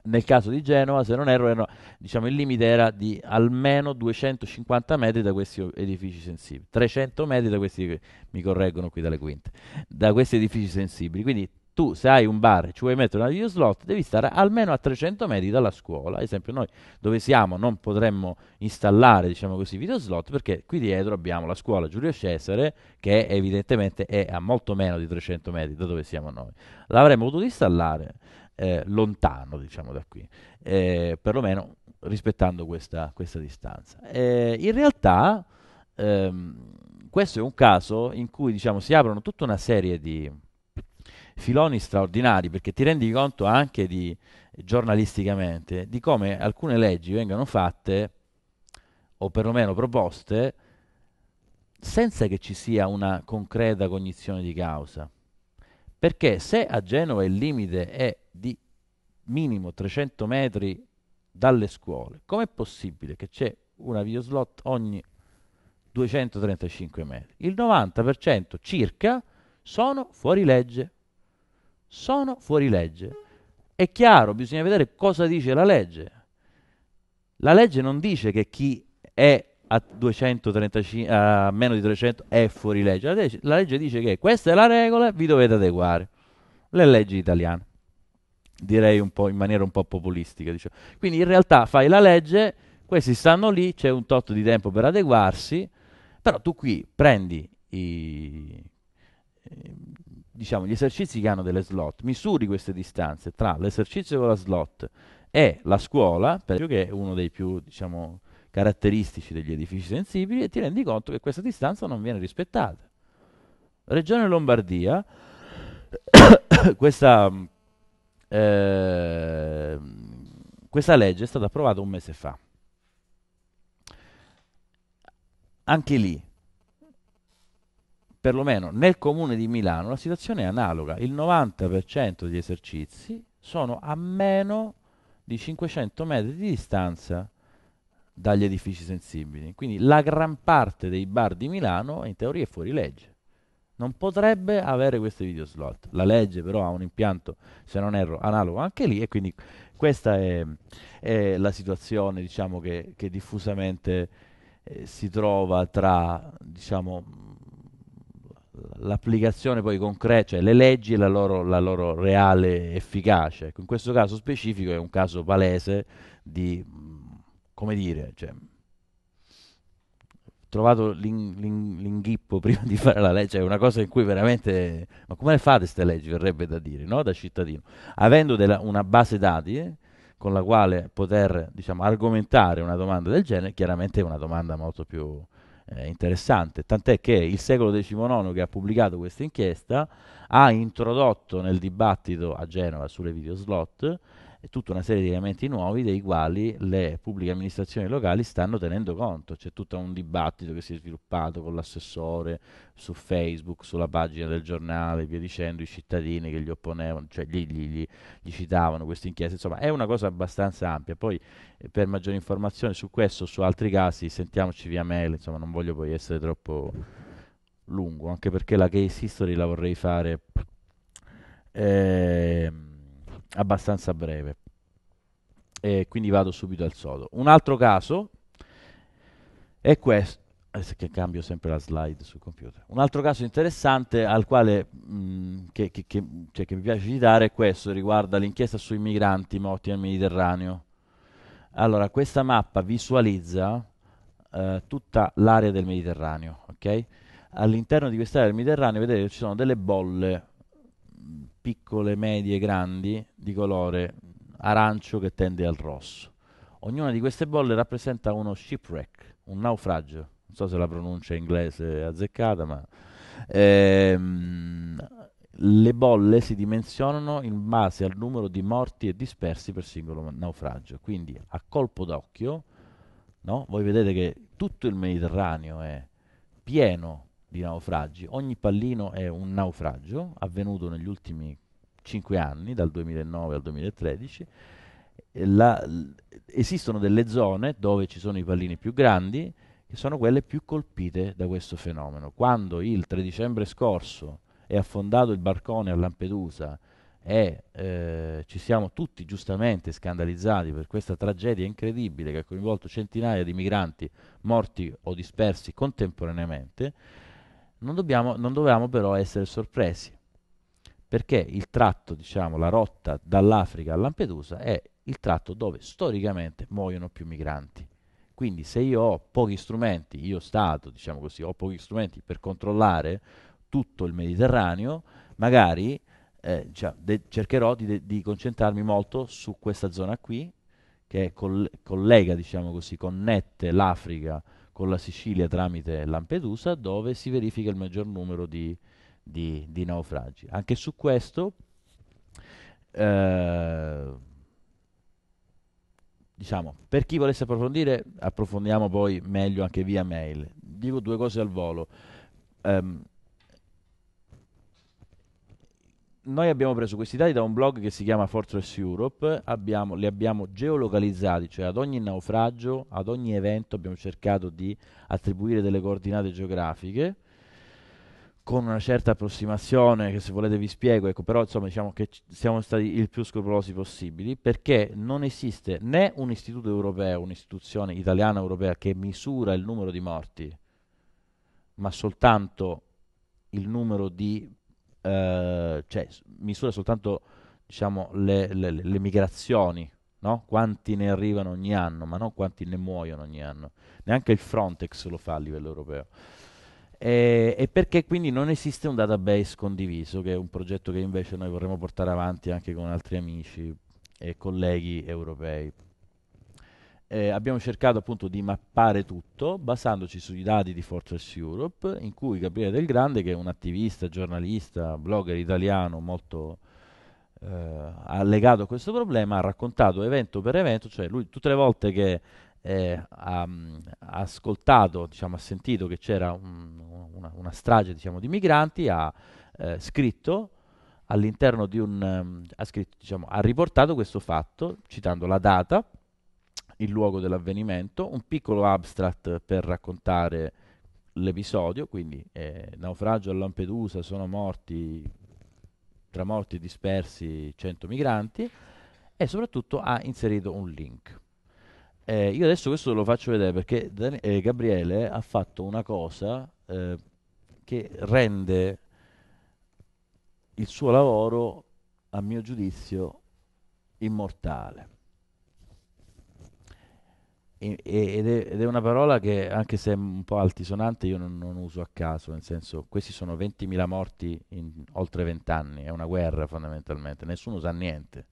nel caso di Genova, se non erro, erano, diciamo, il limite era di almeno 250 metri da questi edifici sensibili, 300 metri da questi, mi correggono qui dalle quinte, da questi edifici sensibili. Quindi tu se hai un bar e ci vuoi mettere una video slot devi stare almeno a 300 metri dalla scuola ad esempio noi dove siamo non potremmo installare diciamo così video slot perché qui dietro abbiamo la scuola Giulio Cesare che evidentemente è a molto meno di 300 metri da dove siamo noi l'avremmo potuto installare eh, lontano diciamo da qui, eh, perlomeno rispettando questa, questa distanza. Eh, in realtà ehm, questo è un caso in cui diciamo, si aprono tutta una serie di filoni straordinari, perché ti rendi conto anche di, giornalisticamente di come alcune leggi vengano fatte, o perlomeno proposte, senza che ci sia una concreta cognizione di causa. Perché se a Genova il limite è di minimo 300 metri dalle scuole. Com'è possibile che c'è una videoslot ogni 235 metri? Il 90% circa sono fuori legge. Sono fuori legge. È chiaro, bisogna vedere cosa dice la legge. La legge non dice che chi è a, 235, a meno di 300 è fuori legge. La legge, la legge dice che questa è la regola, vi dovete adeguare. Le leggi italiane direi un po' in maniera un po' populistica. Diciamo. Quindi in realtà fai la legge, questi stanno lì, c'è un tot di tempo per adeguarsi, però tu qui prendi i, diciamo, gli esercizi che hanno delle slot, misuri queste distanze tra l'esercizio con la slot e la scuola, esempio, che è uno dei più diciamo, caratteristici degli edifici sensibili, e ti rendi conto che questa distanza non viene rispettata. Regione Lombardia, questa Ehm, questa legge è stata approvata un mese fa. Anche lì, perlomeno nel comune di Milano, la situazione è analoga. Il 90% degli esercizi sono a meno di 500 metri di distanza dagli edifici sensibili. Quindi la gran parte dei bar di Milano in teoria è fuori legge non potrebbe avere questi video slot. La legge però ha un impianto, se non erro, analogo anche lì e quindi questa è, è la situazione diciamo, che, che diffusamente eh, si trova tra diciamo, l'applicazione poi concreta, cioè le leggi e la loro, la loro reale efficacia. Ecco, in questo caso specifico è un caso palese di, come dire, cioè, trovato l'in, l'in, l'inghippo prima di fare la legge, è una cosa in cui veramente... Ma come le fate queste leggi, verrebbe da dire, no? da cittadino? Avendo della, una base dati eh, con la quale poter diciamo, argomentare una domanda del genere, chiaramente è una domanda molto più eh, interessante, tant'è che il secolo XIX che ha pubblicato questa inchiesta ha introdotto nel dibattito a Genova sulle videoslot e tutta una serie di elementi nuovi dei quali le pubbliche amministrazioni locali stanno tenendo conto. C'è tutto un dibattito che si è sviluppato con l'assessore su Facebook, sulla pagina del giornale, via dicendo, i cittadini che gli opponevano, cioè gli, gli, gli, gli citavano queste inchieste. Insomma, è una cosa abbastanza ampia. Poi eh, per maggiori informazioni su questo, o su altri casi, sentiamoci via mail, insomma, non voglio poi essere troppo lungo, anche perché la case history la vorrei fare... Eh, abbastanza breve. E quindi vado subito al sodo. Un altro caso è questo che cambio sempre la slide sul computer. Un altro caso interessante al quale mh, mm, che, che, che, cioè, che, mi piace citare è questo, riguarda l'inchiesta sui migranti morti nel Mediterraneo. Allora, questa mappa visualizza eh, tutta l'area del Mediterraneo, okay? All'interno di quest'area del Mediterraneo, vedete, ci sono delle bolle piccole, medie, grandi di colore arancio che tende al rosso. Ognuna di queste bolle rappresenta uno shipwreck, un naufragio. Non so se la pronuncia inglese è azzeccata, ma ehm, le bolle si dimensionano in base al numero di morti e dispersi per singolo naufragio. Quindi a colpo d'occhio, no? voi vedete che tutto il Mediterraneo è pieno di naufragi. Ogni pallino è un naufragio avvenuto negli ultimi 5 anni, dal 2009 al 2013. La, esistono delle zone dove ci sono i pallini più grandi che sono quelle più colpite da questo fenomeno. Quando il 3 dicembre scorso è affondato il barcone a Lampedusa e eh, ci siamo tutti giustamente scandalizzati per questa tragedia incredibile che ha coinvolto centinaia di migranti morti o dispersi contemporaneamente, non, dobbiamo, non dovevamo però essere sorpresi, perché il tratto, diciamo, la rotta dall'Africa a Lampedusa è il tratto dove storicamente muoiono più migranti. Quindi se io ho pochi strumenti, io Stato, diciamo così, ho pochi strumenti per controllare tutto il Mediterraneo, magari eh, cioè, cercherò di, di, concentrarmi molto su questa zona qui, che coll collega, diciamo così, connette l'Africa con la Sicilia tramite Lampedusa, dove si verifica il maggior numero di, di, di naufragi. Anche su questo, eh, diciamo, per chi volesse approfondire, approfondiamo poi meglio anche via mail. Dico due cose al volo. Um, noi abbiamo preso questi dati da un blog che si chiama Fortress Europe, abbiamo, li abbiamo geolocalizzati, cioè ad ogni naufragio, ad ogni evento abbiamo cercato di attribuire delle coordinate geografiche con una certa approssimazione che se volete vi spiego, ecco, però insomma diciamo che siamo stati il più scrupolosi possibili perché non esiste né un istituto europeo, un'istituzione italiana europea che misura il numero di morti, ma soltanto il numero di eh, cioè, misura soltanto diciamo, le, le, le, migrazioni, no? quanti ne arrivano ogni anno, ma non quanti ne muoiono ogni anno. Neanche il Frontex lo fa a livello europeo. E, e, perché quindi non esiste un database condiviso, che è un progetto che invece noi vorremmo portare avanti anche con altri amici e colleghi europei eh, abbiamo cercato appunto di mappare tutto basandoci sui dati di Fortress Europe in cui Gabriele Del Grande che è un attivista, giornalista, blogger italiano molto eh, allegato a questo problema ha raccontato evento per evento cioè lui tutte le volte che eh, ha, ha, ascoltato, diciamo, ha sentito che c'era un, una, una, strage diciamo, di migranti ha eh, scritto all'interno di un um, ha, scritto, diciamo, ha riportato questo fatto citando la data il luogo dell'avvenimento, un piccolo abstract per raccontare l'episodio, quindi eh, naufragio a Lampedusa, sono morti, tra morti e dispersi 100 migranti e soprattutto ha inserito un link. Eh, io adesso questo lo faccio vedere perché Dan- eh, Gabriele ha fatto una cosa eh, che rende il suo lavoro, a mio giudizio, immortale ed è, ed è, una parola che anche se è un po' altisonante io non, non uso a caso, nel senso questi sono 20.000 morti in oltre 20 anni, è una guerra fondamentalmente, nessuno sa niente.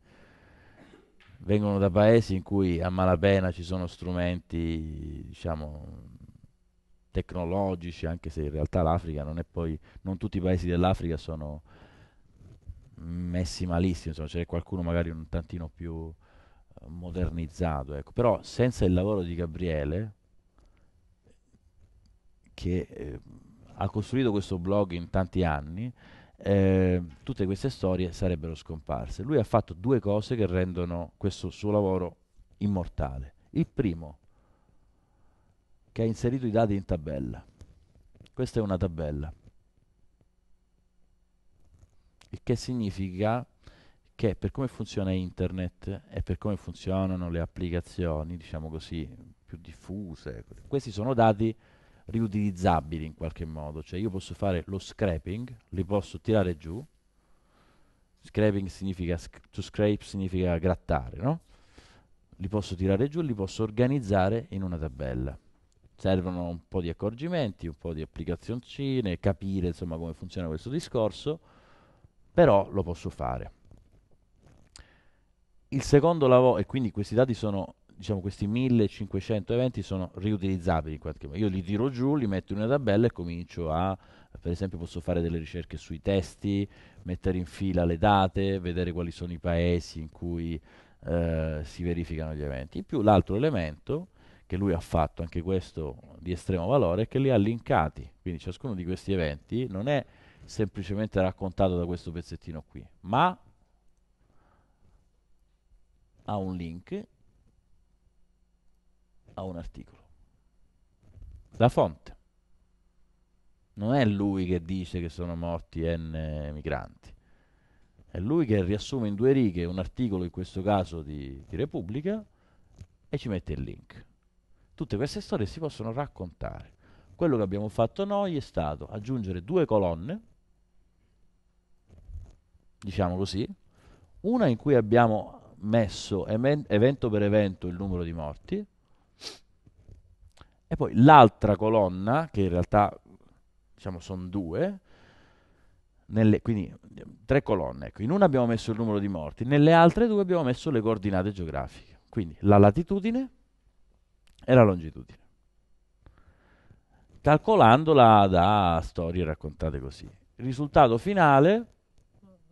Vengono da paesi in cui a malapena ci sono strumenti, diciamo, tecnologici, anche se in realtà l'Africa non è poi, non tutti i paesi dell'Africa sono messi malissimo, insomma, c'è qualcuno magari un tantino più modernizzato, ecco. però senza il lavoro di Gabriele, che eh, ha costruito questo blog in tanti anni, eh, tutte queste storie sarebbero scomparse. Lui ha fatto due cose che rendono questo suo lavoro immortale. Il primo, che ha inserito i dati in tabella. Questa è una tabella. Il che significa che per come funziona internet e per come funzionano le applicazioni, diciamo così, più diffuse, questi sono dati riutilizzabili in qualche modo, cioè io posso fare lo scraping, li posso tirare giù, scraping significa, sc to scrape significa grattare, no? Li posso tirare giù, e li posso organizzare in una tabella. Servono un po' di accorgimenti, un po' di applicazioncine, capire insomma come funziona questo discorso, però lo posso fare. Il secondo lavoro, e quindi questi dati sono, diciamo, questi 1500 eventi sono riutilizzabili in qualche modo. Io li tiro giù, li metto in una tabella e comincio a, per esempio, posso fare delle ricerche sui testi, mettere in fila le date, vedere quali sono i paesi in cui eh, si verificano gli eventi. In più l'altro elemento che lui ha fatto, anche questo di estremo valore, è che li ha linkati. Quindi ciascuno di questi eventi non è semplicemente raccontato da questo pezzettino qui, ma a un link a un articolo. La fonte. Non è lui che dice che sono morti N migranti. È lui che riassume in due righe un articolo, in questo caso di, di Repubblica, e ci mette il link. Tutte queste storie si possono raccontare. Quello che abbiamo fatto noi è stato aggiungere due colonne, diciamo così, una in cui abbiamo messo evento per evento il numero di morti e poi l'altra colonna, che in realtà diciamo sono due, nelle, quindi tre colonne, ecco. in una abbiamo messo il numero di morti, nelle altre due abbiamo messo le coordinate geografiche, quindi la latitudine e la longitudine, calcolandola da storie raccontate così. Il risultato finale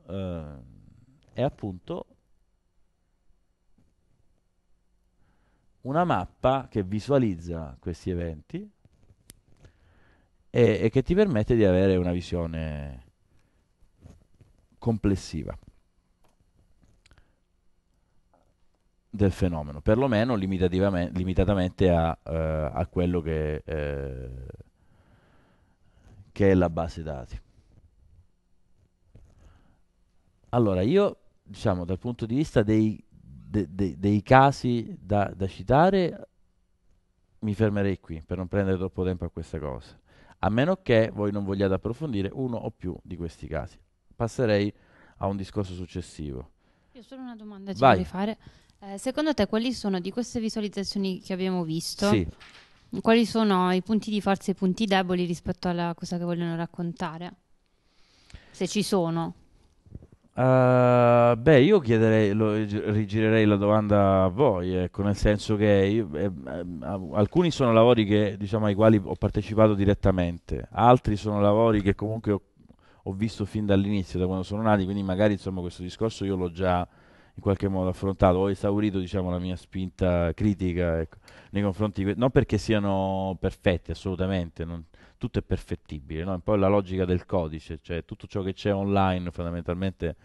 eh, è appunto una mappa che visualizza questi eventi e, e che ti permette di avere una visione complessiva del fenomeno, perlomeno limitatamente a, eh, a quello che, eh, che è la base dati. Allora, io diciamo dal punto di vista dei de, de, dei casi da, da, citare mi fermerei qui per non prendere troppo tempo a questa cosa, a meno che voi non vogliate approfondire uno o più di questi casi. Passerei a un discorso successivo. Io solo una domanda ci vorrei fare. Eh, secondo te quali sono di queste visualizzazioni che abbiamo visto? Sì. Quali sono i punti di forza e i punti deboli rispetto alla cosa che vogliono raccontare? Se ci sono. Eh, beh, io chiederei, lo, rigirerei la domanda a voi, ecco, nel senso che io, eh, eh, alcuni sono lavori che, diciamo, ai quali ho partecipato direttamente, altri sono lavori che comunque ho, ho, visto fin dall'inizio, da quando sono nati, quindi magari insomma, questo discorso io l'ho già in qualche modo affrontato, ho esaurito diciamo, la mia spinta critica ecco, nei confronti, non perché siano perfetti assolutamente, non, tutto è perfettibile, no? poi la logica del codice, cioè tutto ciò che c'è online fondamentalmente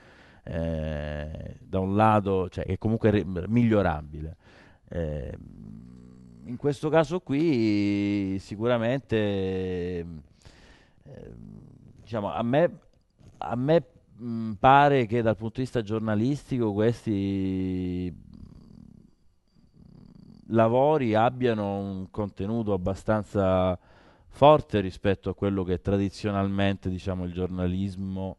eh, da un lato cioè, è comunque re- migliorabile. Eh, in questo caso qui sicuramente eh, diciamo, a me, a me mh, pare che dal punto di vista giornalistico questi lavori abbiano un contenuto abbastanza forte rispetto a quello che tradizionalmente diciamo, il giornalismo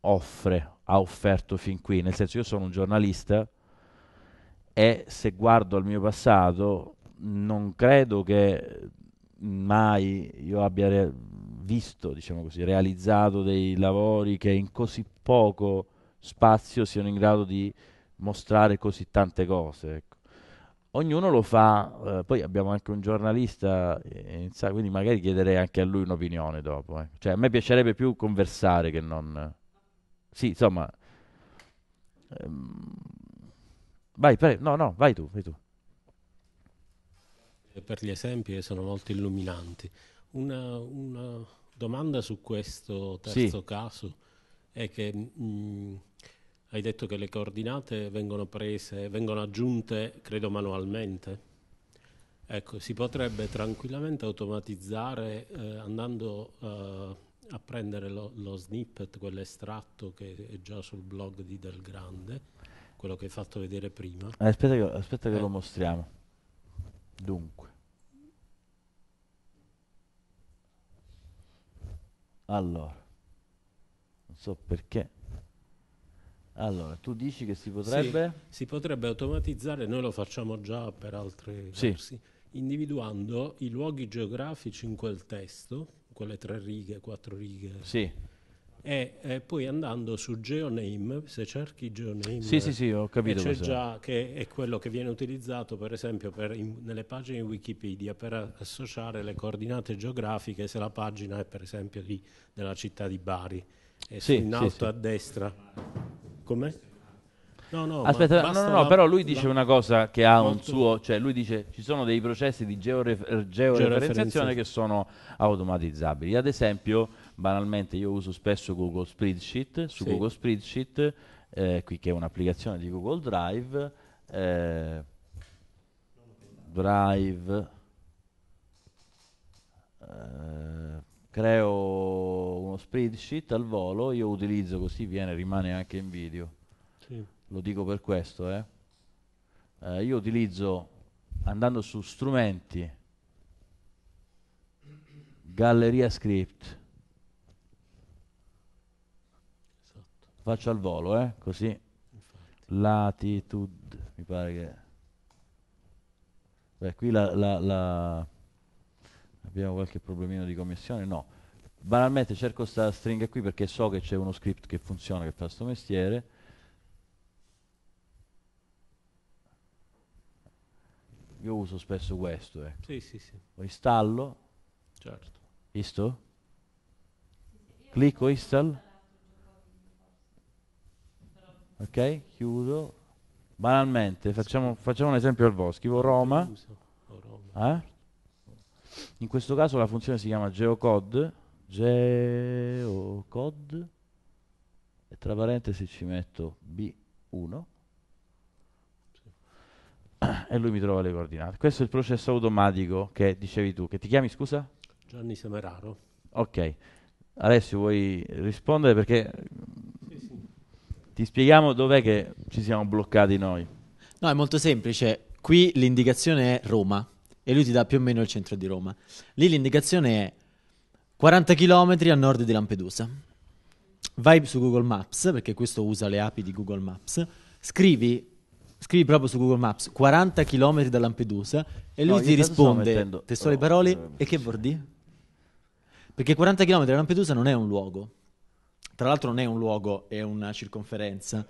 offre, ha offerto fin qui. Nel senso io sono un giornalista e se guardo al mio passato non credo che mai io abbia re- visto, diciamo così, realizzato dei lavori che in così poco spazio siano in grado di mostrare così tante cose ognuno lo fa, eh, poi abbiamo anche un giornalista, eh, quindi magari chiederei anche a lui un'opinione dopo. Eh. Cioè, a me piacerebbe più conversare che non... Eh. Sì, insomma... Ehm... Vai, pre... no, no, vai tu, vai tu. Eh, per gli esempi che eh, sono molto illuminanti. Una, una, domanda su questo terzo sì. caso è che... Mh, mm, hai detto che le coordinate vengono prese, vengono aggiunte, credo, manualmente. Ecco, si potrebbe tranquillamente automatizzare eh, andando eh, a prendere lo, lo snippet, quell'estratto che è già sul blog di Del Grande, quello che hai fatto vedere prima. Eh, aspetta che, aspetta che eh. lo mostriamo. Dunque. Allora, non so perché allora, tu dici che si potrebbe? Sì, si potrebbe automatizzare, noi lo facciamo già per altri sì. versi, individuando i luoghi geografici in quel testo, quelle tre righe, quattro righe. Sì. E, e poi andando su GeoName, se cerchi GeoName, sì, sì, sì, ho capito c'è già che è quello che viene utilizzato per esempio per in, nelle pagine Wikipedia per associare le coordinate geografiche se la pagina è per esempio di, della città di Bari. E sì, in alto a destra come? No, no, Aspetta, no, no, no, però lui dice la, una cosa che ha molto... un suo, cioè lui dice ci sono dei processi di georef- georeferenziazione che sono automatizzabili. Ad esempio, banalmente io uso spesso Google Spreadsheet, su sì. Google Spreadsheet, eh, qui che è un'applicazione di Google Drive, eh, Drive, eh, creo uno spreadsheet al volo, io utilizzo così viene, rimane anche in video. Sì. Lo dico per questo, eh. Eh, io utilizzo andando su strumenti, galleria script, esatto. faccio al volo, eh, così, Infatti. latitude, mi pare che... Beh, qui la, la, la abbiamo qualche problemino di commissione? No. Banalmente cerco questa stringa qui perché so che c'è uno script che funziona, che fa questo mestiere. Io uso spesso questo, eh. Sì, sì, sì. Lo installo. Certo. Visto? Clicco install. Ok, chiudo. Banalmente, facciamo, facciamo un esempio al Voschivo, Roma. Eh? In questo caso la funzione si chiama geocode, geocode, e tra parentesi ci metto B1, e lui mi trova le coordinate. Questo è il processo automatico che dicevi tu. Che ti chiami, scusa? Gianni Semeraro. Ok. Alessio, vuoi rispondere? Perché sì, sì. ti spieghiamo dov'è che ci siamo bloccati noi. No, è molto semplice. Qui l'indicazione è Roma e lui ti dà più o meno il centro di Roma. Lì l'indicazione è 40 km a nord di Lampedusa. Vai su Google Maps, perché questo usa le api di Google Maps, scrivi, scrivi proprio su Google Maps 40 km da Lampedusa e lui no, ti risponde mettendo... testuali oh, parole no, eh, e che bordi? Perché 40 km da Lampedusa non è un luogo. Tra l'altro non è un luogo, è una circonferenza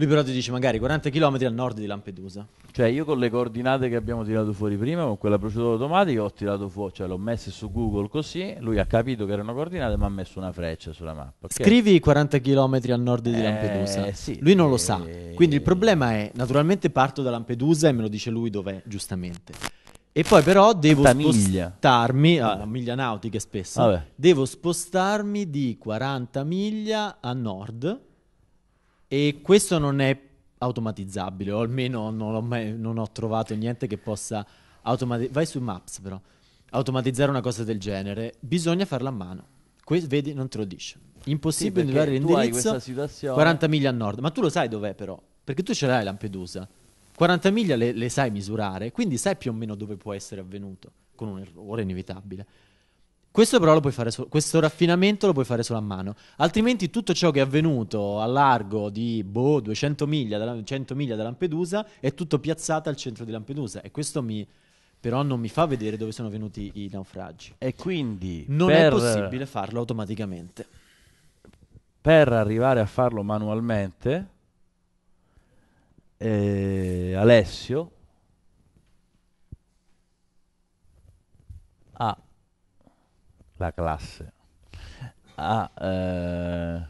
lui però ti dice magari 40 km a nord di Lampedusa. Cioè io con le coordinate che abbiamo tirato fuori prima, con quella procedura automatica, ho tirato fuori, cioè l'ho messa su Google così, lui ha capito che erano coordinate ma ha messo una freccia sulla mappa. Okay? Scrivi 40 km a nord di eh, Lampedusa. Sì, lui non lo sa. Eh, Quindi il problema è, naturalmente parto da Lampedusa e me lo dice lui dov'è, giustamente. E poi però devo spostarmi a ah, miglia nautiche spesso. Vabbè. Devo spostarmi di 40 miglia a nord e questo non è automatizzabile, o almeno non ho, mai, non ho trovato niente che possa automatizzare. Vai su Maps però. Automatizzare una cosa del genere, bisogna farla a mano. Que- vedi, non te lo dice. Impossibile sì, dare l'indirizzo situazione... 40 miglia a nord. Ma tu lo sai dov'è però? Perché tu ce l'hai Lampedusa. 40 miglia le, le sai misurare, quindi sai più o meno dove può essere avvenuto, con un errore inevitabile. Questo però lo puoi fare so- questo raffinamento lo puoi fare solo a mano, altrimenti tutto ciò che è avvenuto a largo di boh, 200 miglia da, 100 miglia da Lampedusa è tutto piazzato al centro di Lampedusa e questo mi, però non mi fa vedere dove sono venuti i naufragi. E quindi non per... è possibile farlo automaticamente. Per arrivare a farlo manualmente, eh, Alessio la classe ha eh,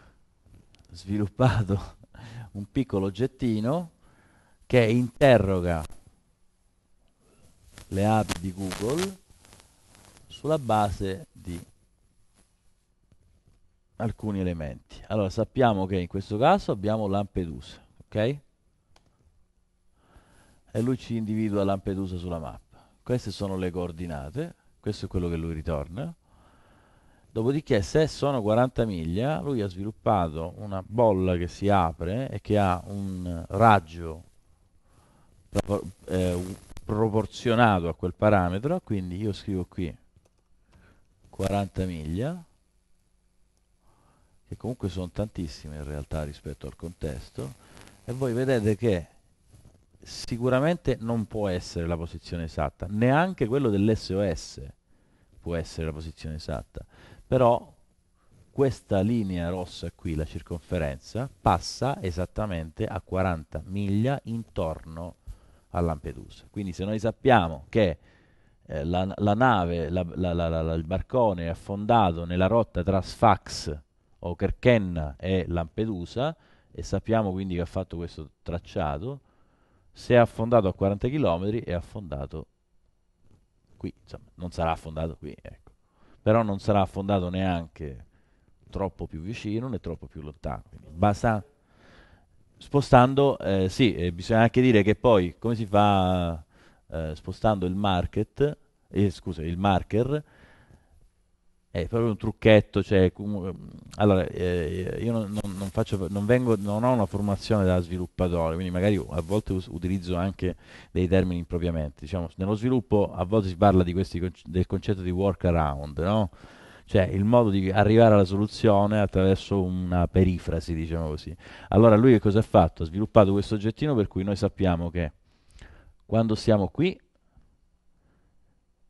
sviluppato un piccolo oggettino che interroga le api di Google sulla base di alcuni elementi. Allora sappiamo che in questo caso abbiamo Lampedusa, ok? E lui ci individua Lampedusa sulla mappa. Queste sono le coordinate, questo è quello che lui ritorna. Dopodiché, se sono 40 miglia, lui ha sviluppato una bolla che si apre e che ha un raggio eh, proporzionato a quel parametro, quindi io scrivo qui 40 miglia, che comunque sono tantissime in realtà rispetto al contesto, e voi vedete che sicuramente non può essere la posizione esatta, neanche quello dell'SOS può essere la posizione esatta però questa linea rossa qui, la circonferenza, passa esattamente a 40 miglia intorno a Lampedusa. Quindi se noi sappiamo che eh, la, la, nave, la, la, il barcone è affondato nella rotta tra Sfax o Kerkenna e Lampedusa e sappiamo quindi che ha fatto questo tracciato, se è affondato a 40 km è affondato qui, insomma, non sarà affondato qui, ecco però non sarà affondato neanche troppo più vicino né troppo più lontano. Quindi basta spostando, eh, sì, eh, bisogna anche dire che poi come si fa eh, spostando il market, eh, scusa, il marker, è proprio un trucchetto, cioè, allora, eh, io non, non, faccio, non, vengo, non, ho una formazione da sviluppatore, quindi magari a volte us- utilizzo anche dei termini impropriamente. Diciamo, nello sviluppo a volte si parla con- del concetto di workaround, no? cioè il modo di arrivare alla soluzione attraverso una perifrasi, diciamo così. Allora lui che cosa ha fatto? Ha sviluppato questo oggettino per cui noi sappiamo che quando siamo qui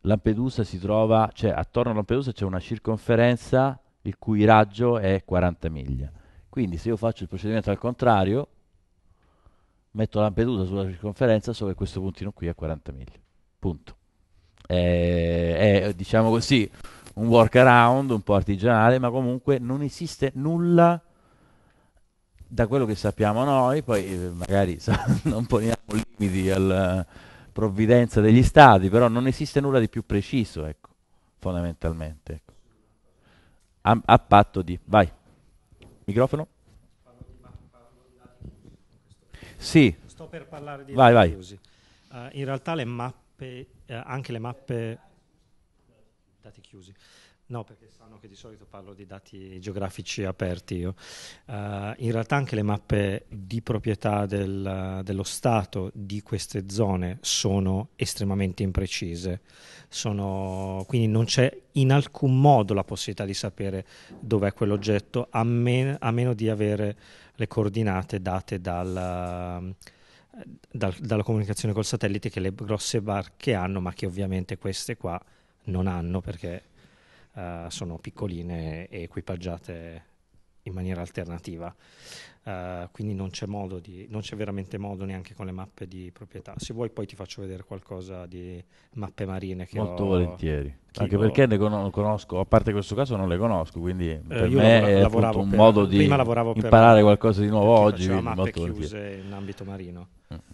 Lampedusa si trova, cioè attorno a Lampedusa c'è una circonferenza il cui raggio è 40 miglia. Quindi se io faccio il procedimento al contrario, metto Lampedusa sulla circonferenza, so che questo puntino qui è 40 miglia. Punto. È, è diciamo così un workaround un po' artigianale, ma comunque non esiste nulla da quello che sappiamo noi, poi eh, magari sa, non poniamo limiti al provvidenza degli stati, però non esiste nulla di più preciso, ecco, fondamentalmente. Ecco. A, a patto di... Vai. Microfono? Sì. Sto per parlare di vai, vai. Uh, in realtà le mappe, uh, anche le mappe dati chiusi, No, perché sanno che di solito parlo di dati geografici aperti io. Uh, in realtà anche le mappe di proprietà del, dello Stato di queste zone sono estremamente imprecise, sono, quindi non c'è in alcun modo la possibilità di sapere dov'è quell'oggetto a, me, a meno di avere le coordinate date dal... Dal, dalla comunicazione col satellite che le grosse barche hanno, ma che ovviamente queste qua non hanno perché eh, sono piccoline e equipaggiate in maniera alternativa. Uh, quindi non c'è, modo di, non c'è veramente modo neanche con le mappe di proprietà. Se vuoi poi ti faccio vedere qualcosa di mappe marine che Molto ho, volentieri. Chico. Anche perché ne conosco, a parte questo caso non le conosco, quindi eh, per me è un per, modo di imparare qualcosa di nuovo oggi. Ma Mappe chiuse in ambito marino. Mm.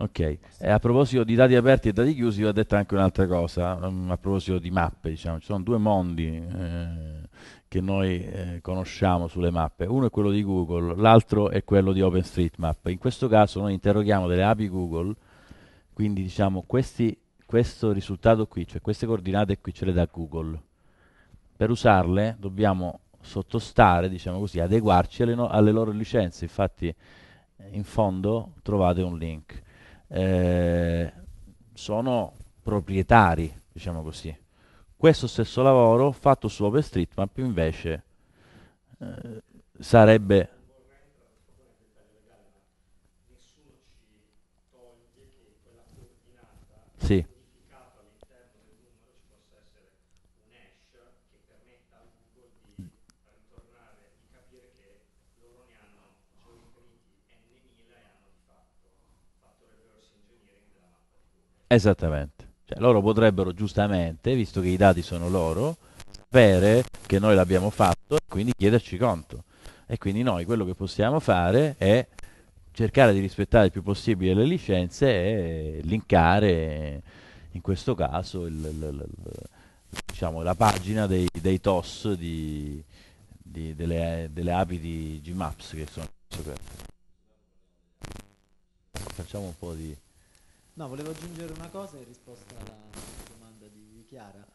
Ok, e eh, a proposito di dati aperti e dati chiusi, va detto anche un'altra cosa, mm, a proposito di mappe, diciamo, ci sono due mondi eh, che noi eh, conosciamo sulle mappe, uno è quello di Google, l'altro è quello di OpenStreetMap. In questo caso noi interroghiamo delle api Google, quindi diciamo questi, questo risultato qui, cioè queste coordinate qui ce le dà Google. Per usarle dobbiamo sottostare, diciamo così, adeguarci alle, no alle loro licenze, infatti in fondo trovate un link eh, sono proprietari, diciamo così. Questo stesso lavoro fatto su OpenStreetMap invece eh, sarebbe sì. Esattamente. Cioè, loro potrebbero giustamente, visto che i dati sono loro, sapere che noi l'abbiamo fatto e quindi chiederci conto. E quindi noi quello che possiamo fare è cercare di rispettare il più possibile le licenze e linkare in questo caso il, il, il, diciamo, la pagina dei, dei TOS di, di, delle, delle, api di Gmaps che sono facciamo un po' di No, volevo aggiungere una cosa in risposta alla domanda di Chiara.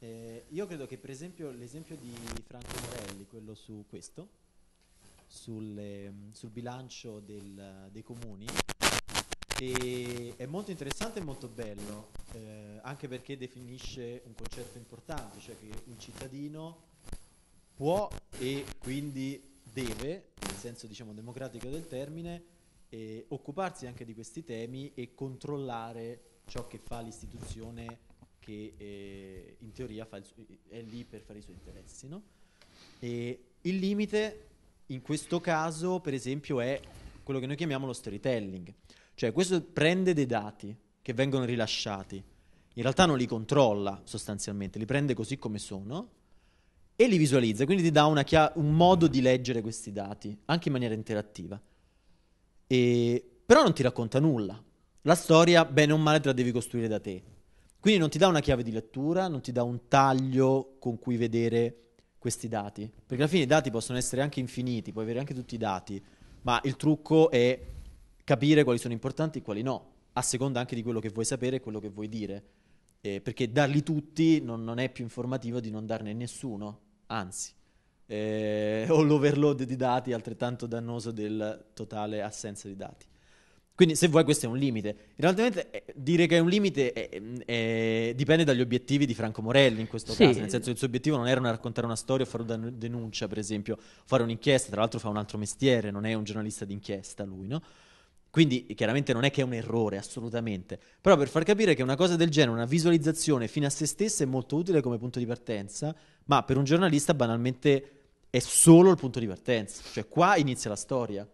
Eh, io credo che per esempio l'esempio di Franco Morelli, quello su questo, sulle, ehm, sul bilancio del, dei comuni, è molto interessante e molto bello, eh, anche perché definisce un concetto importante, cioè che un cittadino può e quindi deve, nel senso diciamo democratico del termine, eh, occuparsi anche di questi temi e controllare ciò che fa l'istituzione che eh, in teoria il, è lì per fare i suoi interessi. No? il limite in questo caso, per esempio, è quello che noi chiamiamo lo storytelling, cioè questo prende dei dati che vengono rilasciati, in realtà non li controlla sostanzialmente, li prende così come sono e li visualizza, quindi ti dà chia- un modo di leggere questi dati, anche in maniera interattiva. E... Però non ti racconta nulla. La storia, bene o male, te la devi costruire da te. Quindi non ti dà una chiave di lettura, non ti dà un taglio con cui vedere questi dati. Perché alla fine i dati possono essere anche infiniti, puoi avere anche tutti i dati, ma il trucco è capire quali sono importanti e quali no, a seconda anche di quello che vuoi sapere e quello che vuoi dire. Eh, perché darli tutti non, non è più informativo di non darne nessuno, anzi eh, o l'overload di dati altrettanto dannoso del totale assenza di dati. Quindi se vuoi questo è un limite. In realtà eh, dire che è un limite eh, eh, eh, dipende dagli obiettivi di Franco Morelli in questo sì. caso, nel senso che il suo obiettivo non era una raccontare una storia o fare una denuncia, per esempio, fare un'inchiesta, tra l'altro fa un altro mestiere, non è un giornalista d'inchiesta lui, no? Quindi chiaramente non è che è un errore, assolutamente. Però per far capire che una cosa del genere, una visualizzazione fino a se stessa è molto utile come punto di partenza, ma per un giornalista banalmente è solo il punto di partenza. Cioè, qua inizia la storia.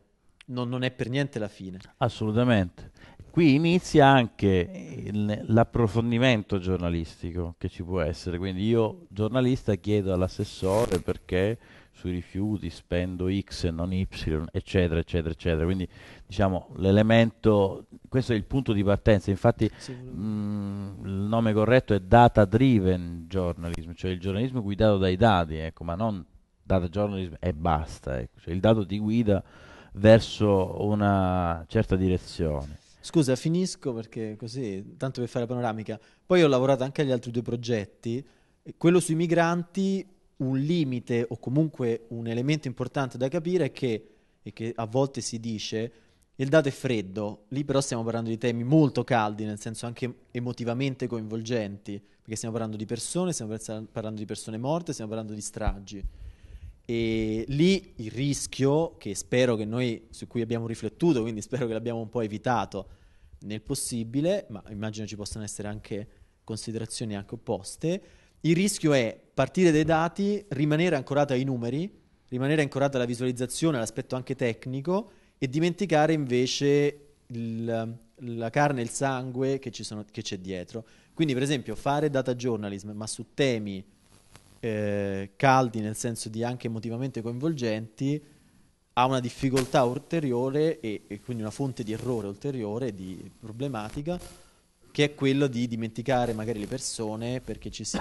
Non, non è per niente la fine. Assolutamente. Qui inizia anche il, l'approfondimento giornalistico che ci può essere. Quindi io, giornalista, chiedo all'assessore perché sui rifiuti spendo X e non Y, eccetera, eccetera, eccetera. Quindi diciamo l'elemento, questo è il punto di partenza, infatti sì. mh, mm, il nome corretto è data driven journalism, cioè il giornalismo guidato dai dati, ecco, ma non data journalism e basta, ecco. cioè, il dato di guida verso una certa direzione. Scusa, finisco perché così, tanto per fare panoramica. Poi ho lavorato anche agli altri due progetti. Quello sui migranti, un limite o comunque un elemento importante da capire è che, e che a volte si dice, il dato è freddo. Lì però stiamo parlando di temi molto caldi, nel senso anche emotivamente coinvolgenti, perché stiamo parlando di persone, stiamo parlando di persone morte, stiamo parlando di stragi. E lì il rischio, che spero che noi, su cui abbiamo riflettuto, quindi spero che l'abbiamo un po' evitato nel possibile, ma immagino ci possano essere anche considerazioni anche opposte, il rischio è partire dai dati, rimanere ancorata ai numeri, rimanere ancorata alla visualizzazione, all'aspetto anche tecnico e dimenticare invece il, la carne e il sangue che, sono, che c'è dietro. Quindi per esempio fare data journalism ma su temi eh, caldi, nel senso di anche emotivamente coinvolgenti, ha una difficoltà ulteriore e, e, quindi una fonte di errore ulteriore, di problematica, che è quello di dimenticare magari le persone perché ci si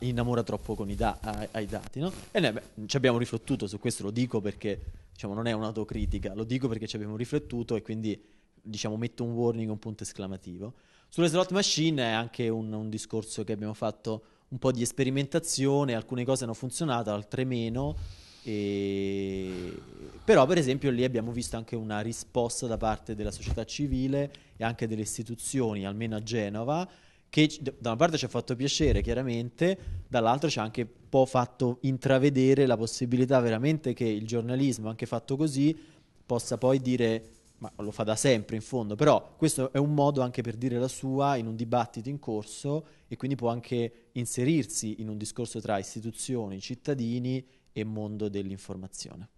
innamora troppo da- ai, ai, dati. No? E noi beh, ci abbiamo riflettuto su questo, lo dico perché diciamo, non è un'autocritica, lo dico perché ci abbiamo riflettuto e quindi diciamo, metto un warning, un punto esclamativo. Sulle slot machine è anche un, un discorso che abbiamo fatto un po' di sperimentazione, alcune cose hanno funzionato, altre meno. E... Però, per esempio, lì abbiamo visto anche una risposta da parte della società civile e anche delle istituzioni, almeno a Genova, che da una parte ci ha fatto piacere, chiaramente, dall'altra ci ha anche un po' fatto intravedere la possibilità veramente che il giornalismo, anche fatto così, possa poi dire ma lo fa da sempre in fondo, però questo è un modo anche per dire la sua in un dibattito in corso e quindi può anche inserirsi in un discorso tra istituzioni, cittadini e mondo dell'informazione.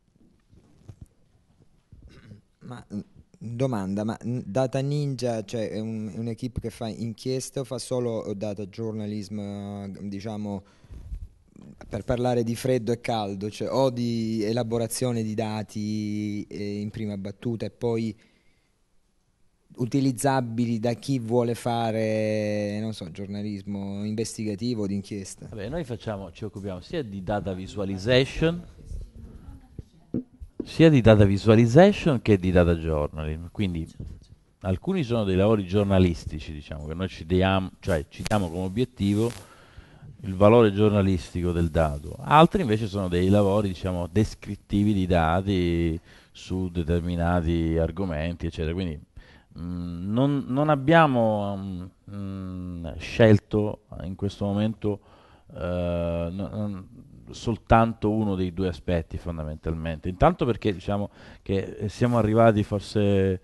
Ma domanda, ma Data Ninja, cioè è, un, è un'equipe che fa inchieste o fa solo data journalism, diciamo per parlare di freddo e caldo, cioè, o di elaborazione di dati eh, in prima battuta e poi utilizzabili da chi vuole fare, so, giornalismo investigativo o d'inchiesta? Vabbè, noi facciamo, ci occupiamo sia di data visualization, sia di data visualization che di data journaling, quindi alcuni sono dei lavori giornalistici, diciamo, che noi ci diamo, cioè, ci diamo come obiettivo il valore giornalistico del dato, altri invece sono dei lavori diciamo, descrittivi di dati su determinati argomenti, eccetera. Quindi mh, mm, non, non, abbiamo mh, mm, mm, scelto eh, in questo momento eh, non, soltanto uno dei due aspetti fondamentalmente. Intanto perché diciamo che siamo arrivati forse eh,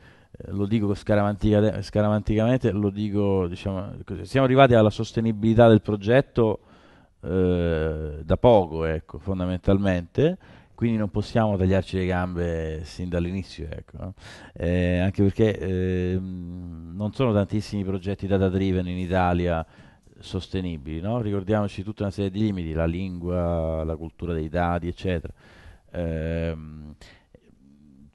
lo dico scaramanticamente, lo dico, diciamo, siamo arrivati alla sostenibilità del progetto eh, da poco, ecco, fondamentalmente, quindi non possiamo tagliarci le gambe sin dall'inizio, ecco, eh, anche perché eh, non sono tantissimi progetti data driven in Italia sostenibili, no? ricordiamoci tutta una serie di limiti, la lingua, la cultura dei dati, eccetera. Ehm,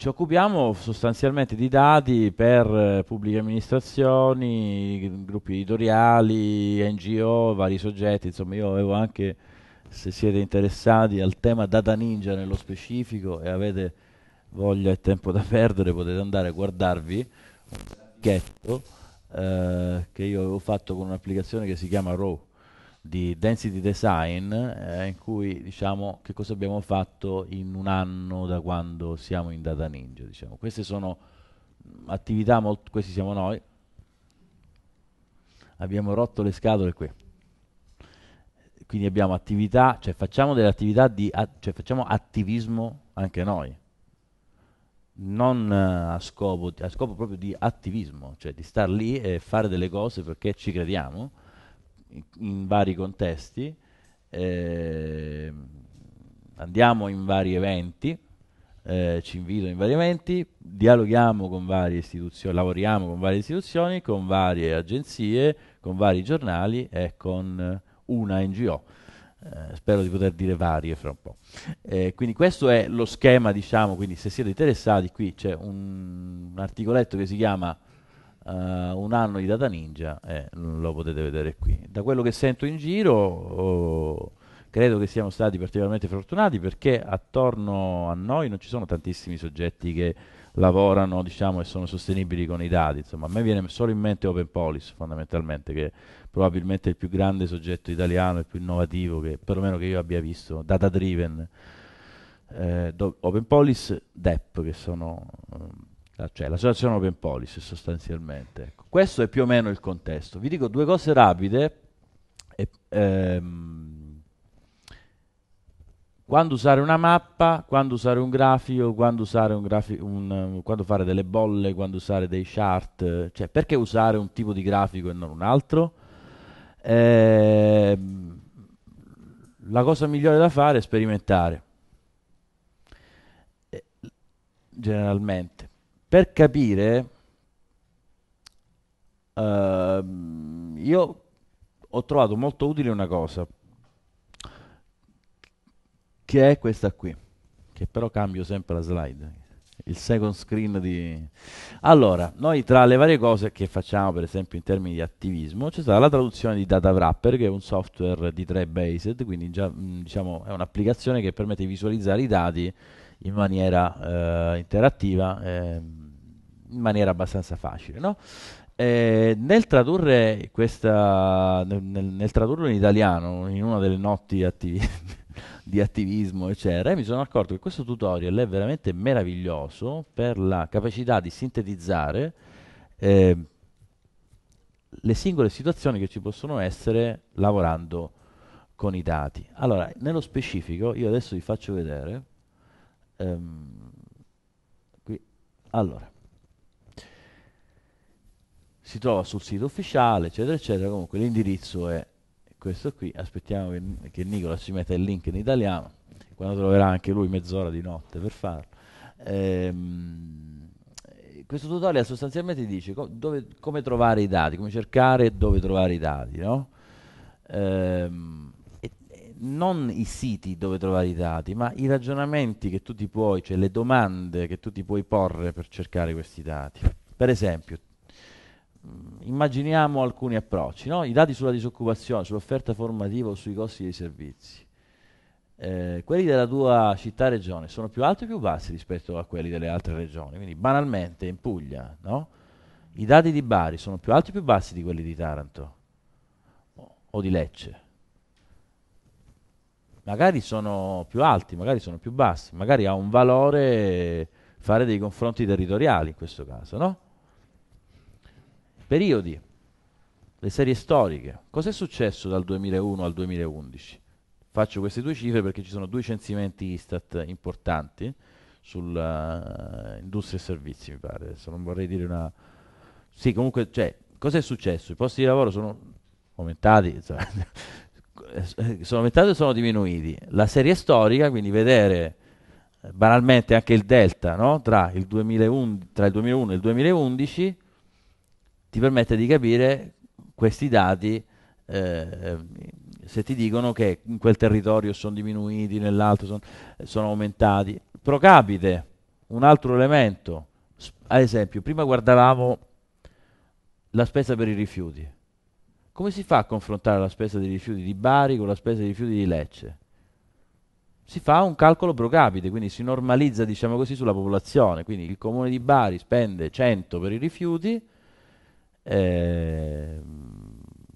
ci occupiamo sostanzialmente di dati per eh, pubbliche amministrazioni, gruppi editoriali, NGO, vari soggetti, insomma io avevo anche, se siete interessati al tema Data Ninja nello specifico e avete voglia e tempo da perdere potete andare a guardarvi un ghetto eh, che io avevo fatto con un'applicazione che si chiama Raw di density design eh, in cui diciamo che cosa abbiamo fatto in un anno da quando siamo in Data Ninja. Diciamo. Queste sono attività, molto, questi siamo noi, abbiamo rotto le scatole qui. Quindi abbiamo attività, cioè facciamo delle attività di, at cioè facciamo attivismo anche noi, non eh, a scopo, a scopo proprio di attivismo, cioè di star lì e fare delle cose perché ci crediamo, in, vari contesti, eh, andiamo in vari eventi, eh, ci invito in vari eventi, dialoghiamo con varie istituzioni, lavoriamo con varie istituzioni, con varie agenzie, con vari giornali e con una NGO. Eh, spero di poter dire varie fra un po'. Eh, quindi questo è lo schema, diciamo, quindi se siete interessati qui c'è un articoletto che si chiama uh, un anno di Data Ninja eh, lo potete vedere qui. Da quello che sento in giro oh, credo che siamo stati particolarmente fortunati perché attorno a noi non ci sono tantissimi soggetti che lavorano diciamo, e sono sostenibili con i dati. Insomma, a me viene solo in mente Open Police fondamentalmente, che è probabilmente il più grande soggetto italiano, il più innovativo, che perlomeno che io abbia visto, data driven. Eh, Open Police, DEP, che sono ehm, cioè l'associazione Open Policy sostanzialmente. Ecco. Questo è più o meno il contesto. Vi dico due cose rapide. E, ehm, quando usare una mappa, quando usare un grafico, quando, usare un grafi- un, quando fare delle bolle, quando usare dei chart, cioè perché usare un tipo di grafico e non un altro? Eh, la cosa migliore da fare è sperimentare, eh, generalmente per capire, eh, io ho trovato molto utile una cosa, che è questa qui, che però cambio sempre la slide, il second screen di... Allora, noi tra le varie cose che facciamo, per esempio in termini di attivismo, c'è stata la traduzione di Data Wrapper, che è un software di 3 based, quindi già, mh, mm, diciamo, è un'applicazione che permette di visualizzare i dati in maniera eh, interattiva. Eh, in maniera abbastanza facile, no? Eh, nel tradurre questa nel, nel, tradurlo in italiano in una delle notti attivi, di attivismo eccetera eh, mi sono accorto che questo tutorial è veramente meraviglioso per la capacità di sintetizzare eh, le singole situazioni che ci possono essere lavorando con i dati allora nello specifico io adesso vi faccio vedere ehm, qui allora si trova sul sito ufficiale, eccetera, eccetera. Comunque l'indirizzo è questo qui. Aspettiamo che, che Nicola ci metta il link in italiano, quando troverà anche lui mezz'ora di notte per farlo. Ehm, questo tutorial sostanzialmente dice co dove, come trovare i dati, come cercare e dove trovare i dati, no? Ehm, non i siti dove trovare i dati, ma i ragionamenti che tu ti puoi, cioè le domande che tu ti puoi porre per cercare questi dati. Per esempio, Mm, immaginiamo alcuni approcci, no? i dati sulla disoccupazione, sull'offerta formativa o sui costi dei servizi. Eh, quelli della tua città-regione sono più alti o più bassi rispetto a quelli delle altre regioni? Quindi banalmente in Puglia no? i dati di Bari sono più alti o più bassi di quelli di Taranto o di Lecce? Magari sono più alti, magari sono più bassi, magari ha un valore fare dei confronti territoriali in questo caso, no? periodi, le serie storiche. Cos'è successo dal 2001 al 2011? Faccio queste due cifre perché ci sono due censimenti Istat importanti sull'industria eh, uh, e servizi, mi pare. Adesso non vorrei dire una... Sì, comunque, cioè, cos'è successo? I posti di lavoro sono aumentati, cioè, sono aumentati o sono diminuiti? La serie storica, quindi vedere eh, banalmente anche il delta no? tra, il 2001, tra il 2001 e il 2011 ti permette di capire questi dati eh, se ti dicono che in quel territorio sono diminuiti, nell'altro sono, eh, sono aumentati. Pro capite, un altro elemento, ad esempio, prima guardavamo la spesa per i rifiuti. Come si fa a confrontare la spesa dei rifiuti di Bari con la spesa dei rifiuti di Lecce? Si fa un calcolo pro capite, quindi si normalizza, diciamo così, sulla popolazione. Quindi il comune di Bari spende 100 per i rifiuti, eh,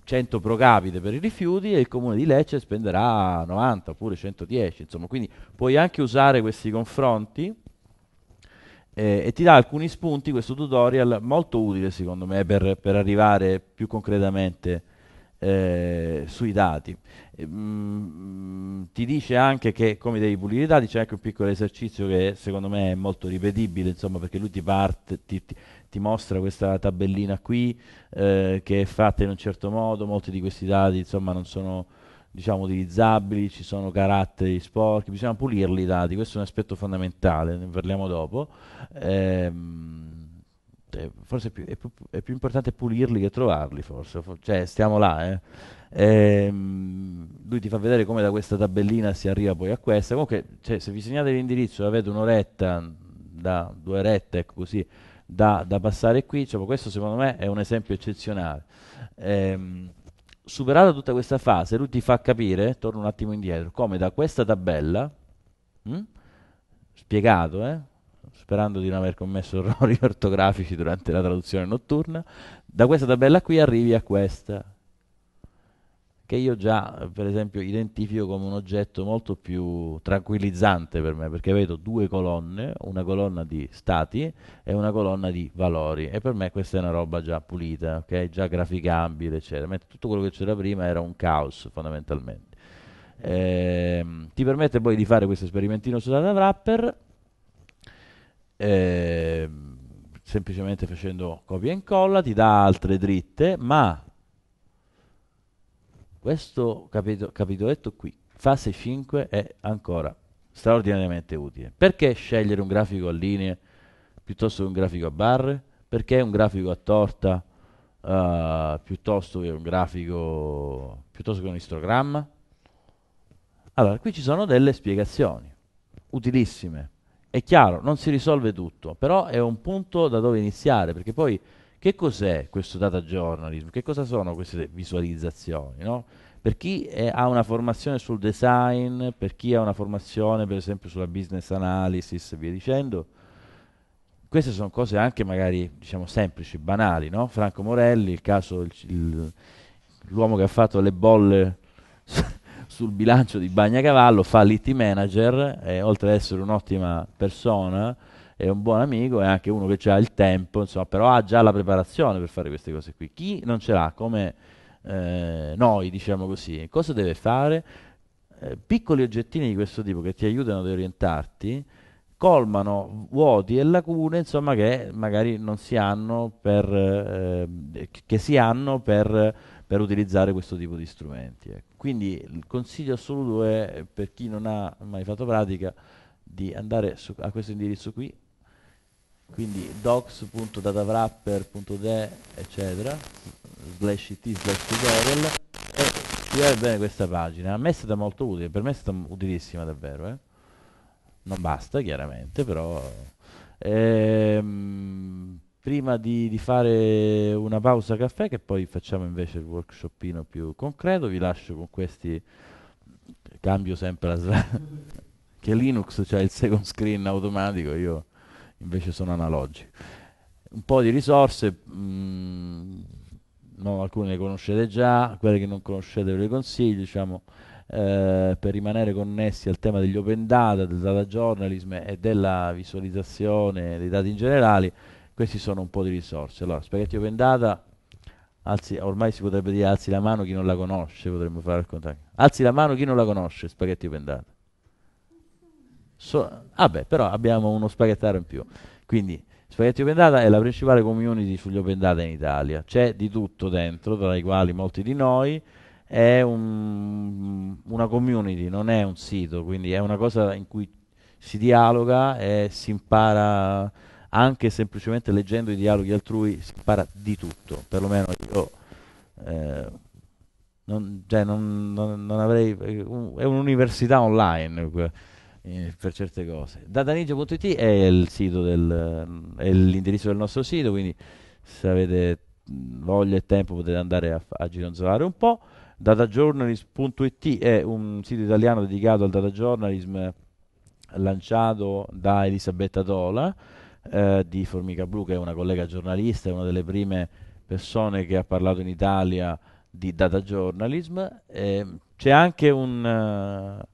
100 pro capite per i rifiuti e il comune di Lecce spenderà 90 oppure 110, insomma, quindi puoi anche usare questi confronti eh, e ti dà alcuni spunti questo tutorial molto utile secondo me per, per arrivare più concretamente eh, sui dati. E, mm, ti dice anche che come devi pulire i dati, c'è anche un piccolo esercizio che secondo me è molto ripetibile, insomma, perché lui ti parte, ti, ti, ti mostra questa tabellina qui eh, che è fatta in un certo modo, molti di questi dati insomma non sono diciamo utilizzabili, ci sono caratteri sporchi, bisogna pulirli i dati, questo è un aspetto fondamentale, ne parliamo dopo. Ehm, eh, forse è più, è, più, è più, importante pulirli che trovarli, forse, cioè stiamo là. Eh. Ehm, lui ti fa vedere come da questa tabellina si arriva poi a questa. Comunque, cioè, se vi segnate l'indirizzo, avete un'oretta da due rette, ecco così, da, da passare qui, cioè, questo secondo me è un esempio eccezionale. Ehm, superata tutta questa fase, lui ti fa capire, torno un attimo indietro, come da questa tabella, mh, hm, spiegato, eh, sperando di non aver commesso errori ortografici durante la traduzione notturna, da questa tabella qui arrivi a questa che io già per esempio identifico come un oggetto molto più tranquillizzante per me perché vedo due colonne, una colonna di stati e una colonna di valori e per me questa è una roba già pulita, okay? già graficabile eccetera, mentre tutto quello che c'era prima era un caos fondamentalmente. Eh, ti permette poi di fare questo esperimentino su data wrapper eh, semplicemente facendo copia e incolla, ti dà altre dritte ma questo capito, capitoletto qui, fase 5, è ancora straordinariamente utile. Perché scegliere un grafico a linee piuttosto che un grafico a barre? Perché un grafico a torta uh, piuttosto che un grafico piuttosto che un istogramma? Allora, qui ci sono delle spiegazioni utilissime. È chiaro, non si risolve tutto, però è un punto da dove iniziare, perché poi che cos'è questo data journalism? Che cosa sono queste visualizzazioni? No? Per chi è, eh, ha una formazione sul design, per chi ha una formazione per esempio sulla business analysis e via dicendo, queste sono cose anche magari diciamo semplici, banali, no? Franco Morelli, il caso, l'uomo che ha fatto le bolle sul bilancio di Bagnacavallo, fa l'IT manager, e, oltre ad essere un'ottima persona, è un buon amico, è anche uno che ha il tempo, insomma, però ha già la preparazione per fare queste cose qui. Chi non ce l'ha, come eh, noi, diciamo così, cosa deve fare? Eh, piccoli oggettini di questo tipo che ti aiutano ad orientarti colmano vuoti e lacune insomma, che magari non si hanno per, eh, eh che si hanno per, per, utilizzare questo tipo di strumenti. Ecco. Quindi il consiglio assoluto è per chi non ha mai fatto pratica di andare su, a questo indirizzo qui quindi docs.datawrapper.de eccetera slash it slash tutorial e studiare bene questa pagina a me è stata molto utile per me è stata utilissima davvero eh? non basta chiaramente però ehm, prima di, di, fare una pausa caffè che poi facciamo invece il workshopino più concreto vi lascio con questi cambio sempre la slide che Linux c'ha cioè il second screen automatico io invece sono analogici. Un po' di risorse, mh, mm, no, alcune le conoscete già, quelle che non conoscete ve le consiglio, diciamo, eh, per rimanere connessi al tema degli open data, del data journalism e della visualizzazione dei dati in generale, questi sono un po' di risorse. Allora, spaghetti open data, alzi, ormai si potrebbe dire alzi la mano chi non la conosce, potremmo fare il contatto. Alzi la mano chi non la conosce, spaghetti open data. So, ah beh, però abbiamo uno spaghettaro in più. Quindi Spaghetti Open Data è la principale community sugli Open Data in Italia. C'è di tutto dentro, tra i quali molti di noi. È un, una community, non è un sito, quindi è una cosa in cui si dialoga e si impara anche semplicemente leggendo i dialoghi altrui, si impara di tutto, perlomeno io. Eh, non, cioè non, non, non avrei, eh, è un'università online eh, per certe cose. Dadanigio.it è, del, è l'indirizzo del nostro sito, quindi se avete voglia e tempo potete andare a, a gironzolare un po'. Datajournalism.it è un sito italiano dedicato al data journalism lanciato da Elisabetta Tola eh, di Formica Blu, che è una collega giornalista, è una delle prime persone che ha parlato in Italia di datajournalism. Eh, c'è anche un, eh,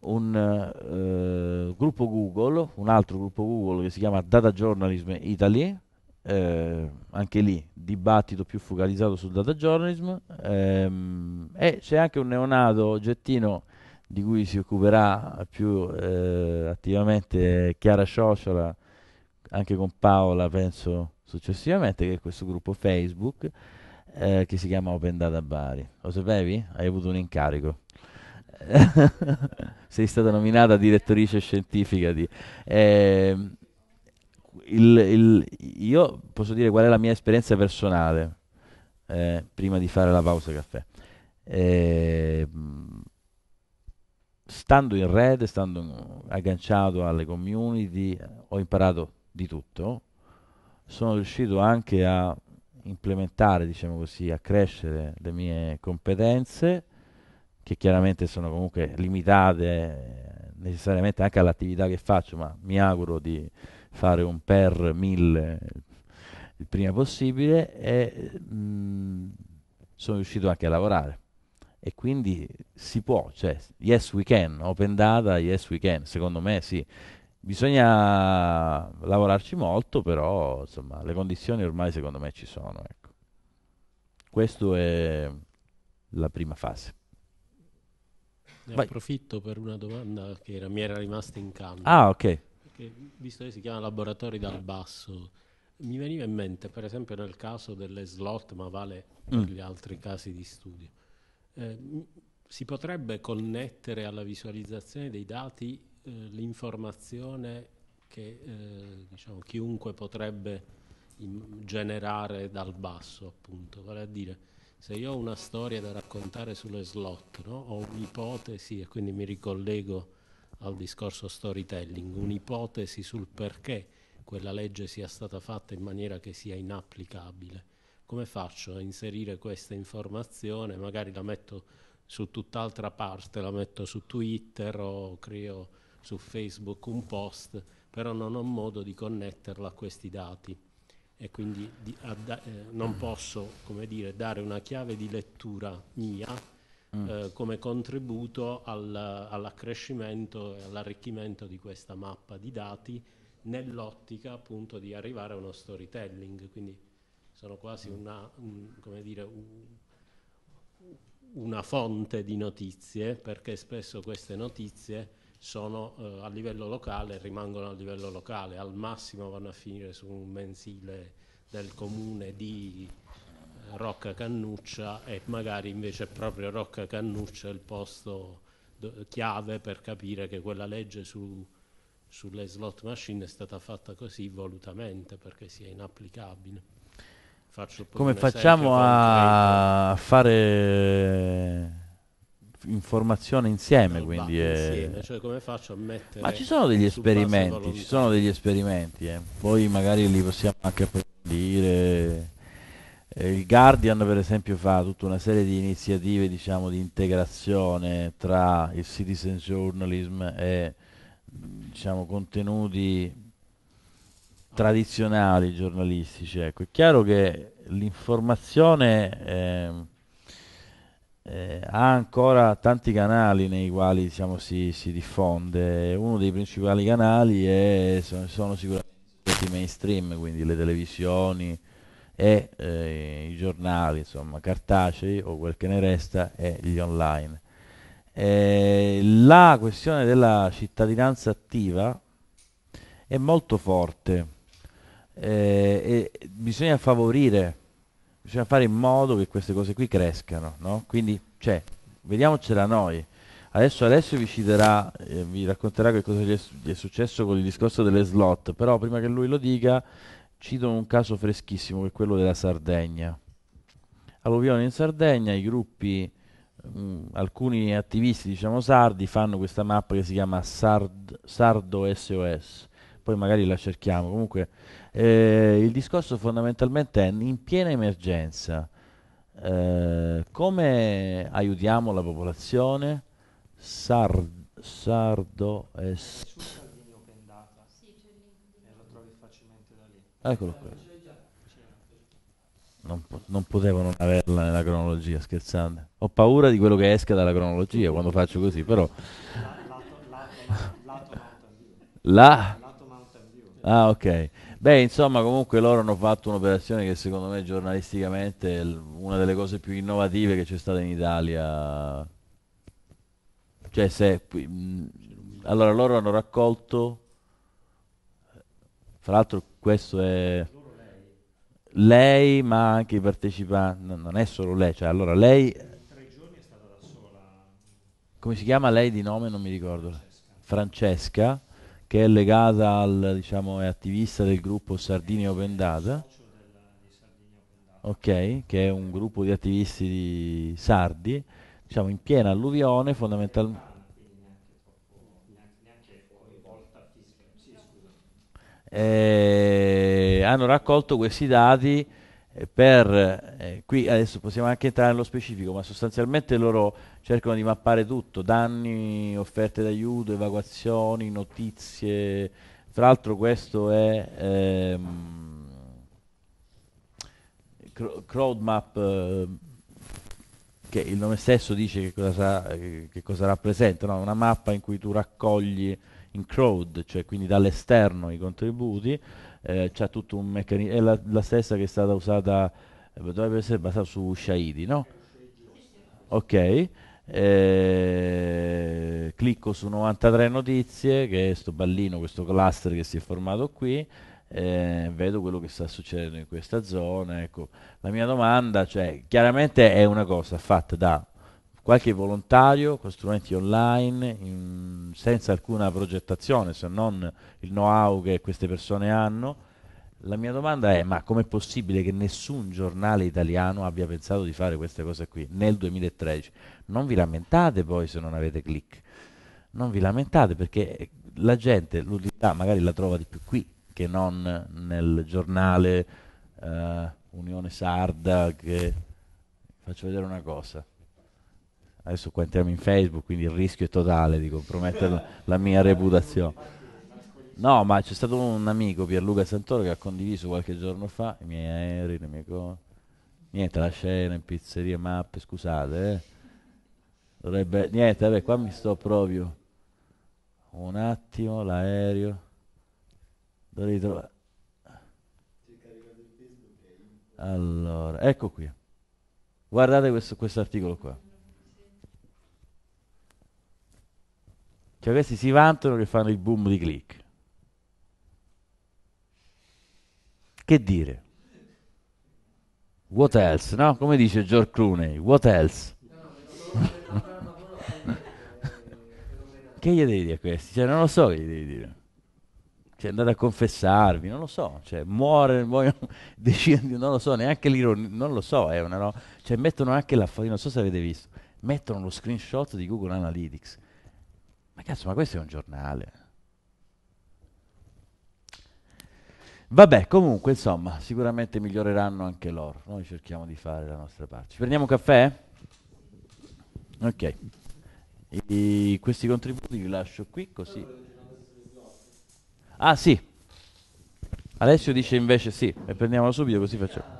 un eh, gruppo Google, un altro gruppo Google che si chiama Data Journalism Italy, eh, anche lì dibattito più focalizzato sul data journalism ehm, e c'è anche un neonato oggettino di cui si occuperà più eh, attivamente Chiara Sciocciola anche con Paola penso successivamente che è questo gruppo Facebook eh, che si chiama Open Data Bari lo sapevi? hai avuto un incarico sei stata nominata direttrice scientifica di... Eh, il, il, io posso dire qual è la mia esperienza personale eh, prima di fare la pausa caffè. Eh, stando in rete, stando agganciato alle community, ho imparato di tutto. Sono riuscito anche a implementare, diciamo così, a crescere le mie competenze che chiaramente sono comunque limitate eh, necessariamente anche all'attività che faccio, ma mi auguro di fare un per mille il prima possibile e mh, mm, sono riuscito anche a lavorare e quindi si può, cioè yes we can, open data, yes we can, secondo me sì. Bisogna lavorarci molto, però insomma, le condizioni ormai secondo me ci sono. Ecco. Questa è la prima fase. Ne Vai. approfitto per una domanda che era, mi era rimasta in cambio. Ah, ok. Perché, visto che si chiama laboratori dal basso, mi veniva in mente, per esempio, nel caso delle slot, ma vale per mm. gli altri casi di studio, eh, si potrebbe connettere alla visualizzazione dei dati eh, l'informazione che eh, diciamo, chiunque potrebbe generare dal basso, appunto, vale a dire se io ho una storia da raccontare sulle slot, no? ho un'ipotesi e quindi mi ricollego al discorso storytelling, un'ipotesi sul perché quella legge sia stata fatta in maniera che sia inapplicabile. Come faccio a inserire questa informazione? Magari la metto su tutt'altra parte, la metto su Twitter o creo su Facebook un post, però non ho modo di connetterla a questi dati e quindi di, ad, eh, non posso dire, dare una chiave di lettura mia mm. eh, come contributo al, all'accrescimento e all'arricchimento di questa mappa di dati nell'ottica appunto di arrivare a uno storytelling. Quindi sono quasi mm. una, un, dire, un, una fonte di notizie perché spesso queste notizie sono eh, a livello locale, rimangono a livello locale, al massimo vanno a finire su un mensile del comune di eh, Rocca Cannuccia e magari invece è proprio Rocca Cannuccia il posto chiave per capire che quella legge su, sulle slot machine è stata fatta così volutamente perché sia inapplicabile. Come facciamo a fare informazione insieme, eh, quindi è... insieme. Eh. Cioè, come faccio a mettere ma ci sono degli esperimenti ci sono degli esperimenti eh. poi magari li possiamo anche approfondire eh, il Guardian per esempio fa tutta una serie di iniziative diciamo, di integrazione tra il citizen journalism e diciamo, contenuti tradizionali giornalistici ecco. è chiaro che l'informazione eh, eh, ha ancora tanti canali nei quali diciamo, si, si, diffonde. Uno dei principali canali è, sono, sono, sicuramente i mainstream, quindi le televisioni e eh, i giornali, insomma, cartacei o quel che ne resta e gli online. Eh, la questione della cittadinanza attiva è molto forte eh, e bisogna favorire bisogna fare in modo che queste cose qui crescano, no? Quindi, cioè, vediamocela noi. Adesso Alessio vi citerà, eh, vi racconterà che cosa gli è, gli è, successo con il discorso delle slot, però prima che lui lo dica cito un caso freschissimo che è quello della Sardegna. Alluvione in Sardegna, i gruppi, mh, mm, alcuni attivisti diciamo sardi fanno questa mappa che si chiama Sard, Sardo SOS poi magari la cerchiamo. Comunque eh, il discorso fondamentalmente è in piena emergenza eh, come aiutiamo la popolazione Sard sardo est. Eccolo qua. Eh, non, po non, potevo non averla nella cronologia, scherzando. Ho paura di quello che esca dalla cronologia quando faccio così, però... La... la, la, la Ah, ok. Beh, insomma, comunque loro hanno fatto un'operazione che secondo me giornalisticamente è una delle cose più innovative che c'è stata in Italia. Cioè, se... Allora, loro hanno raccolto... Fra l'altro questo è lei, ma anche i partecipanti... non è solo lei, cioè, allora lei... Tre giorni è stata da sola. Come si chiama lei di nome? Non mi ricordo. Francesca. Francesca che è legata al, diciamo, è attivista del gruppo Sardini Open Data. Ok, che è un gruppo di attivisti di sardi, diciamo in piena alluvione fondamentalmente. Eh, hanno raccolto questi dati per, eh, qui adesso possiamo anche entrare nello specifico, ma sostanzialmente loro cercano di mappare tutto, danni, offerte d'aiuto, evacuazioni, notizie. Tra l'altro questo è ehm, CrowdMap, eh, che il nome stesso dice che cosa, eh, che cosa rappresenta, no? una mappa in cui tu raccogli in crowd, cioè quindi dall'esterno i contributi, eh, c'ha tutto un meccanismo, è la, la, stessa che è stata usata, eh, dovrebbe essere basata su Shaidi, no? Ok, eh, clicco su 93 notizie, che è questo ballino, questo cluster che si è formato qui, eh, vedo quello che sta succedendo in questa zona. Ecco, la mia domanda, cioè, chiaramente è una cosa fatta da qualche volontario con strumenti online in, senza alcuna progettazione se non il know-how che queste persone hanno. La mia domanda è ma com'è possibile che nessun giornale italiano abbia pensato di fare queste cose qui nel 2013? Non vi lamentate poi se non avete click, non vi lamentate perché la gente l'utilità magari la trova di più qui che non nel giornale eh, Unione Sarda che faccio vedere una cosa adesso qua entriamo in Facebook, quindi il rischio è totale di compromettere la mia reputazione. No, ma c'è stato un amico, Pierluca Santoro, che ha condiviso qualche giorno fa i miei aerei, le mie cose. Niente, la scena in pizzeria, mappe, scusate. Eh. Dovrebbe... Niente, vabbè, qua mi sto proprio. Un attimo, l'aereo. Dovrei trovare... Allora, ecco qui. Guardate questo articolo qua. Cioè questi si vantano che fanno il boom di click. Che dire? What else? No? Come dice George Clooney, what else? che gli devi dire a questi? Cioè, non lo so che gli devi dire. Cioè, andate a confessarvi, non lo so. Cioè, muore, muoiono, decidono, non lo so, neanche l'ironia, non lo so, è una no. Cioè, mettono anche la, non so se avete visto, mettono lo screenshot di Google Analytics ma cazzo, ma questo è un giornale. Vabbè, comunque, insomma, sicuramente miglioreranno anche loro. Noi cerchiamo di fare la nostra parte. Ci prendiamo un caffè? Ok. E questi contributi li lascio qui così. Ah sì. Alessio dice invece sì, e prendiamolo subito così facciamo.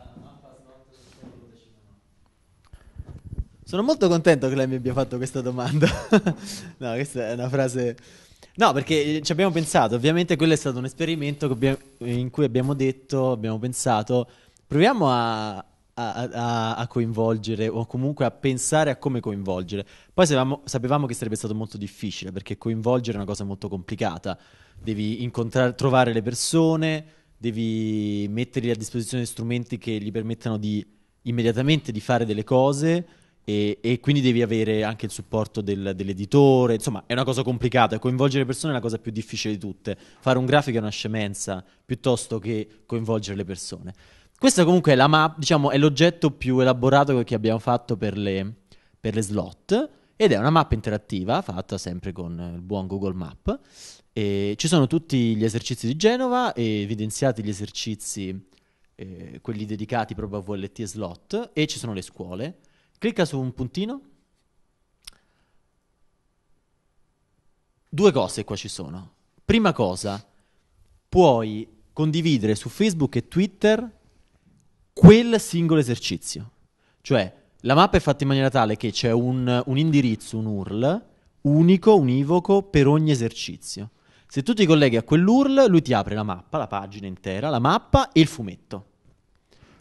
Sono molto contento che lei mi abbia fatto questa domanda. no, questa è una frase... No, perché eh, ci abbiamo pensato, ovviamente quello è stato un esperimento in cui abbiamo detto, abbiamo pensato, proviamo a, a, a, a, coinvolgere o comunque a pensare a come coinvolgere. Poi sapevamo, sapevamo, che sarebbe stato molto difficile perché coinvolgere è una cosa molto complicata. Devi trovare le persone, devi mettergli a disposizione strumenti che gli permettano di immediatamente di fare delle cose e, e, quindi devi avere anche il supporto del, dell'editore, insomma è una cosa complicata, coinvolgere persone è la cosa più difficile di tutte, fare un grafico è una scemenza piuttosto che coinvolgere le persone. Questa comunque è, la map, diciamo, è l'oggetto più elaborato che abbiamo fatto per le, per le slot ed è una mappa interattiva fatta sempre con il buon Google Map. E ci sono tutti gli esercizi di Genova e evidenziati gli esercizi, eh, quelli dedicati proprio a VLT e slot e ci sono le scuole Clicca su un puntino. Due cose qua ci sono. Prima cosa, puoi condividere su Facebook e Twitter quel singolo esercizio. Cioè, la mappa è fatta in maniera tale che c'è un, un indirizzo, un URL, unico, univoco per ogni esercizio. Se tu ti colleghi a quell'URL, lui ti apre la mappa, la pagina intera, la mappa e il fumetto.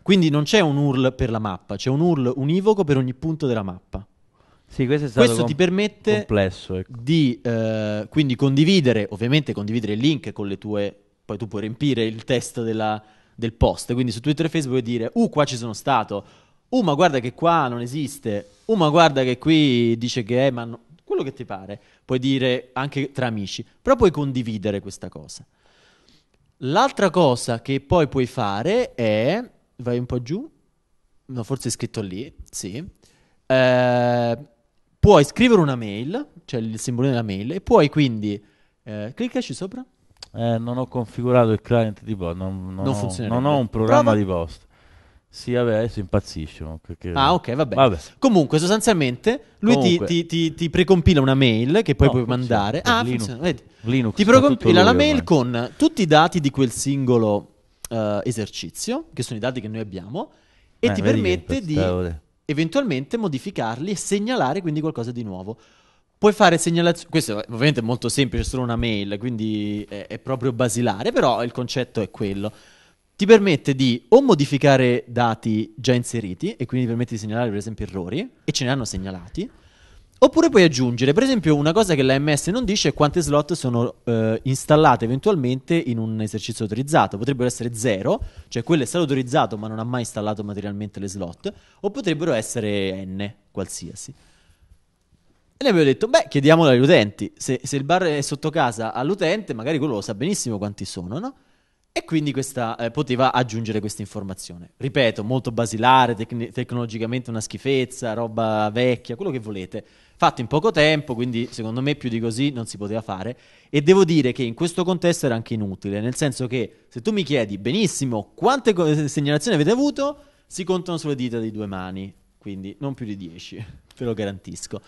Quindi non c'è un URL per la mappa, c'è un URL univoco per ogni punto della mappa. Sì, questo, è questo com- ti permette complesso, ecco. di eh, quindi condividere, ovviamente condividere il link con le tue, poi tu puoi riempire il testo della, del post, quindi su Twitter e Facebook puoi dire, uh qua ci sono stato, uh ma guarda che qua non esiste, uh ma guarda che qui dice che è, ma no... quello che ti pare, puoi dire anche tra amici, però puoi condividere questa cosa. L'altra cosa che poi puoi fare è vai un po' giù. No, forse è scritto lì, sì. Eh, puoi scrivere una mail, cioè il simbolo della mail, e puoi quindi... Eh, cliccaci sopra. Eh, non ho configurato il client di post, non, non, non, ho, non ho un programma Prova. di post. Sì, vabbè, adesso impazzisce. Perché... Ah, ok, vabbè. vabbè. Comunque, sostanzialmente, lui Comunque. Ti, ti, ti, precompila una mail che poi no, puoi funziona. mandare. Ah, Linux. funziona. Vedi. Linux, ti precompila la mail ormai. con tutti i dati di quel singolo uh, esercizio, che sono i dati che noi abbiamo, e eh, ti permette di eventualmente modificarli e segnalare quindi qualcosa di nuovo. Puoi fare segnalazioni, questo ovviamente è molto semplice, è solo una mail, quindi è, è proprio basilare, però il concetto è quello ti permette di o modificare dati già inseriti e quindi permette di segnalare per esempio errori e ce ne hanno segnalati Oppure puoi aggiungere, per esempio, una cosa che l'AMS non dice è quante slot sono eh, installate eventualmente in un esercizio autorizzato. Potrebbero essere zero, cioè quello è stato autorizzato ma non ha mai installato materialmente le slot, o potrebbero essere n, qualsiasi. E noi abbiamo detto, beh, chiediamolo agli utenti. Se, se, il bar è sotto casa all'utente, magari quello lo sa benissimo quanti sono, no? E quindi questa, eh, poteva aggiungere questa informazione. Ripeto, molto basilare, tec- tecnologicamente una schifezza, roba vecchia, quello che volete fatto in poco tempo, quindi secondo me più di così non si poteva fare. E devo dire che in questo contesto era anche inutile, nel senso che se tu mi chiedi benissimo quante eh, segnalazioni avete avuto, si contano sulle dita di due mani, quindi non più di 10, te lo garantisco.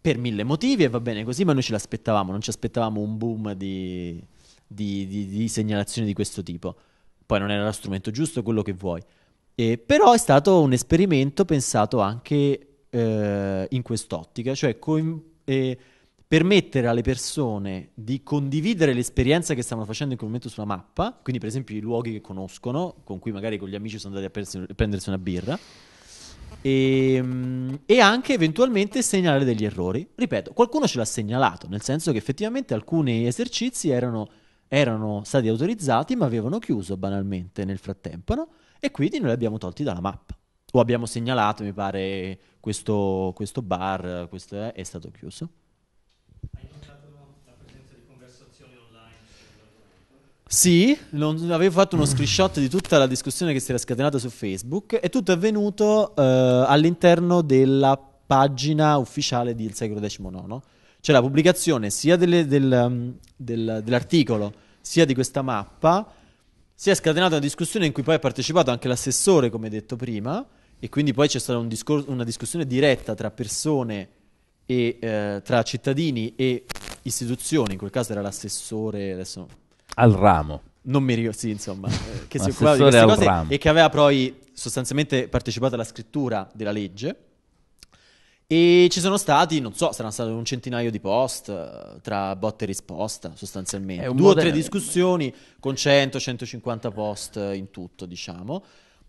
Per mille motivi e va bene così, ma noi ce l'aspettavamo, non ci aspettavamo un boom di, di, di, di segnalazioni di questo tipo. Poi non era lo strumento giusto, quello che vuoi. Eh, però è stato un esperimento pensato anche eh, in quest'ottica, cioè co- eh, permettere alle persone di condividere l'esperienza che stavano facendo in quel momento sulla mappa, quindi per esempio i luoghi che conoscono, con cui magari con gli amici sono andati a pers- prendersi una birra, e, ehm, e, anche eventualmente segnalare degli errori. Ripeto, qualcuno ce l'ha segnalato, nel senso che effettivamente alcuni esercizi erano, erano stati autorizzati ma avevano chiuso banalmente nel frattempo no? e quindi noi li abbiamo tolti dalla mappa o abbiamo segnalato, mi pare, questo, questo bar, questo è, stato chiuso. Sì, non, avevo fatto uno screenshot di tutta la discussione che si era scatenata su Facebook e tutto è avvenuto eh, all'interno della pagina ufficiale di Il Secolo XIX. C'è la pubblicazione sia delle, del, del, dell'articolo sia di questa mappa si è scatenata una discussione in cui poi ha partecipato anche l'assessore, come detto prima, e quindi poi c'è stata un discor- una discussione diretta tra persone e eh, tra cittadini e istituzioni, in quel caso era l'assessore, adesso... Al ramo. Non mi ricordo, sì, insomma, eh, che si occupava di queste cose ramo. e che aveva poi sostanzialmente partecipato alla scrittura della legge e ci sono stati, non so, saranno stati un centinaio di post eh, tra botta e risposta, sostanzialmente. Due o tre discussioni con 100-150 post in tutto, diciamo.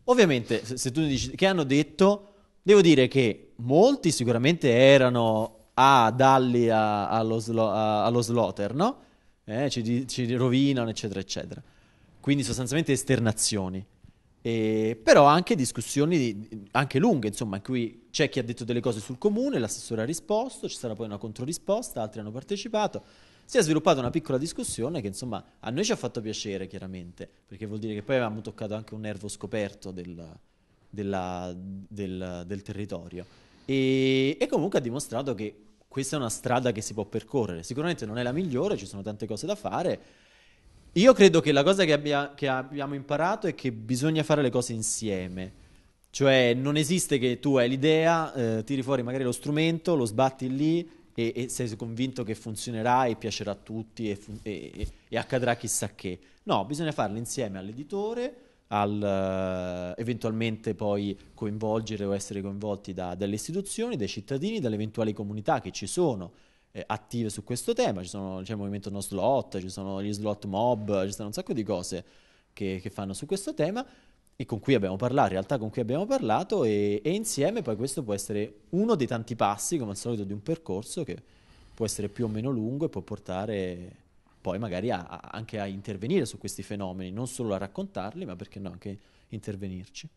Ovviamente, se tu mi dici che hanno detto, devo dire che molti sicuramente erano a Dalli a, allo, slo, a, allo Slotter, no? Eh, ci, ci rovinano, eccetera, eccetera. Quindi sostanzialmente esternazioni. E, però anche discussioni anche lunghe, insomma, in cui c'è chi ha detto delle cose sul comune, l'assessore ha risposto, ci sarà poi una controrisposta, altri hanno partecipato. Si è sviluppata una piccola discussione che insomma a noi ci ha fatto piacere chiaramente, perché vuol dire che poi avevamo toccato anche un nervo scoperto del, della, del, del territorio. E, e comunque ha dimostrato che questa è una strada che si può percorrere. Sicuramente non è la migliore, ci sono tante cose da fare, io credo che la cosa che, abbia, che abbiamo imparato è che bisogna fare le cose insieme. Cioè, non esiste che tu hai l'idea, eh, tiri fuori magari lo strumento, lo sbatti lì e, e sei convinto che funzionerà e piacerà a tutti e, fun- e, e accadrà chissà che. No, bisogna farlo insieme all'editore, al, uh, eventualmente poi coinvolgere o essere coinvolti da, dalle istituzioni, dai cittadini, dalle eventuali comunità che ci sono eh, attive su questo tema, ci sono, c'è il movimento no slot, ci sono gli slot mob, ci sono un sacco di cose che, che fanno su questo tema e con cui abbiamo parlato, in realtà con cui abbiamo parlato e, e, insieme poi questo può essere uno dei tanti passi, come al solito, di un percorso che può essere più o meno lungo e può portare poi magari a, a, anche a intervenire su questi fenomeni, non solo a raccontarli, ma perché no, anche intervenirci.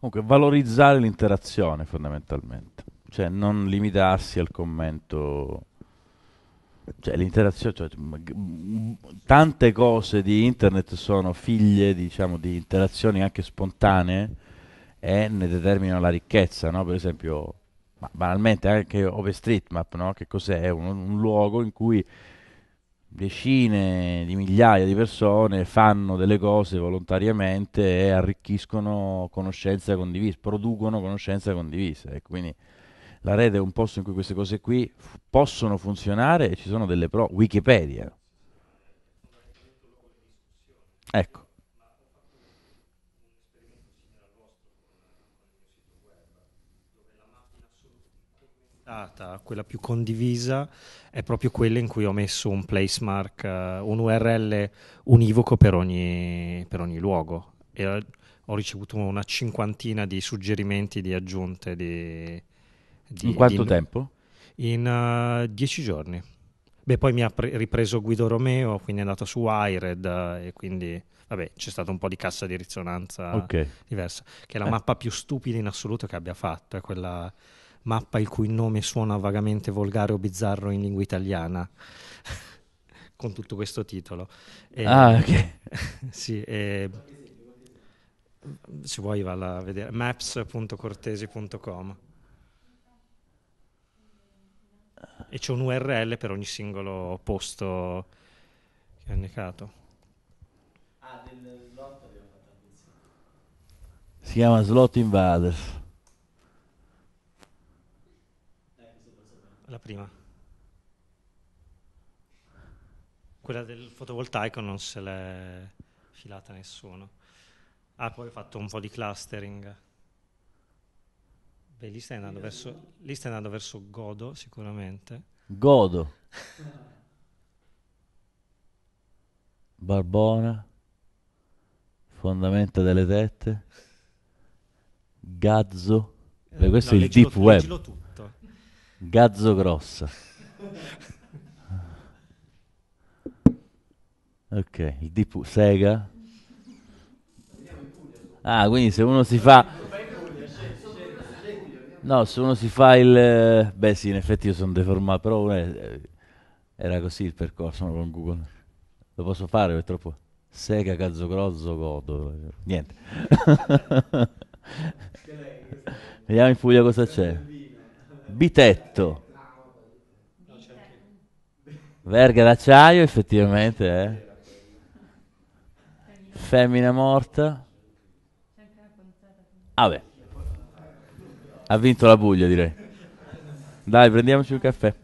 Comunque, valorizzare l'interazione fondamentalmente cioè non limitarsi al commento cioè l'interazione cioè, mm, tante cose di internet sono figlie diciamo di interazioni anche spontanee e ne determinano la ricchezza no? per esempio ma banalmente anche OpenStreetMap no? che cos'è? Un, un luogo in cui decine di migliaia di persone fanno delle cose volontariamente e arricchiscono conoscenza condivisa, producono conoscenza condivisa. E quindi la rete è un posto in cui queste cose qui f- possono funzionare e ci sono delle pro. Wikipedia. Ecco. quella più condivisa, è proprio quella in cui ho messo un placemark, uh, un URL univoco per ogni, per ogni luogo. E ho ricevuto una cinquantina di suggerimenti, di aggiunte, di, di, in quanto di, tempo? In uh, dieci giorni. Beh, poi mi ha pre- ripreso Guido Romeo, quindi è andato su Wired uh, e quindi vabbè, c'è stato un po' di cassa di risonanza okay. diversa, che è la eh. mappa più stupida in assoluto che abbia fatto, è quella mappa il cui nome suona vagamente volgare o bizzarro in lingua italiana. con tutto questo titolo. E, ah, ok. sì, e, se vuoi valla a vedere maps.cortesi.com e c'è un URL per ogni singolo posto che è indicato. Ah, del slot abbiamo fatto insieme. Si chiama Slot Invaders. La prima. Quella del fotovoltaico non se l'è filata nessuno. Ah, poi ho fatto un po' di clustering. Beh, lì stai andando, verso, lì stai andando verso Godo sicuramente. Godo. Barbona. Fondamenta delle tette. Gazzo. Beh, eh, questo no, è il deep web. tutto. Gazzo grossa. ok, il deep Sega. Ah, quindi se uno si fa No, se uno si fa il... Beh sì, in effetti io sono deformato, però eh, era così il percorso con Google. Lo posso fare, è troppo... Sega, cazzo grosso, godo. Niente. Vediamo in Puglia cosa c'è. Bitetto. Verga d'acciaio, effettivamente, eh. Femmina morta. Ah beh. Ha vinto la Puglia, direi. Dai, prendiamoci un caffè.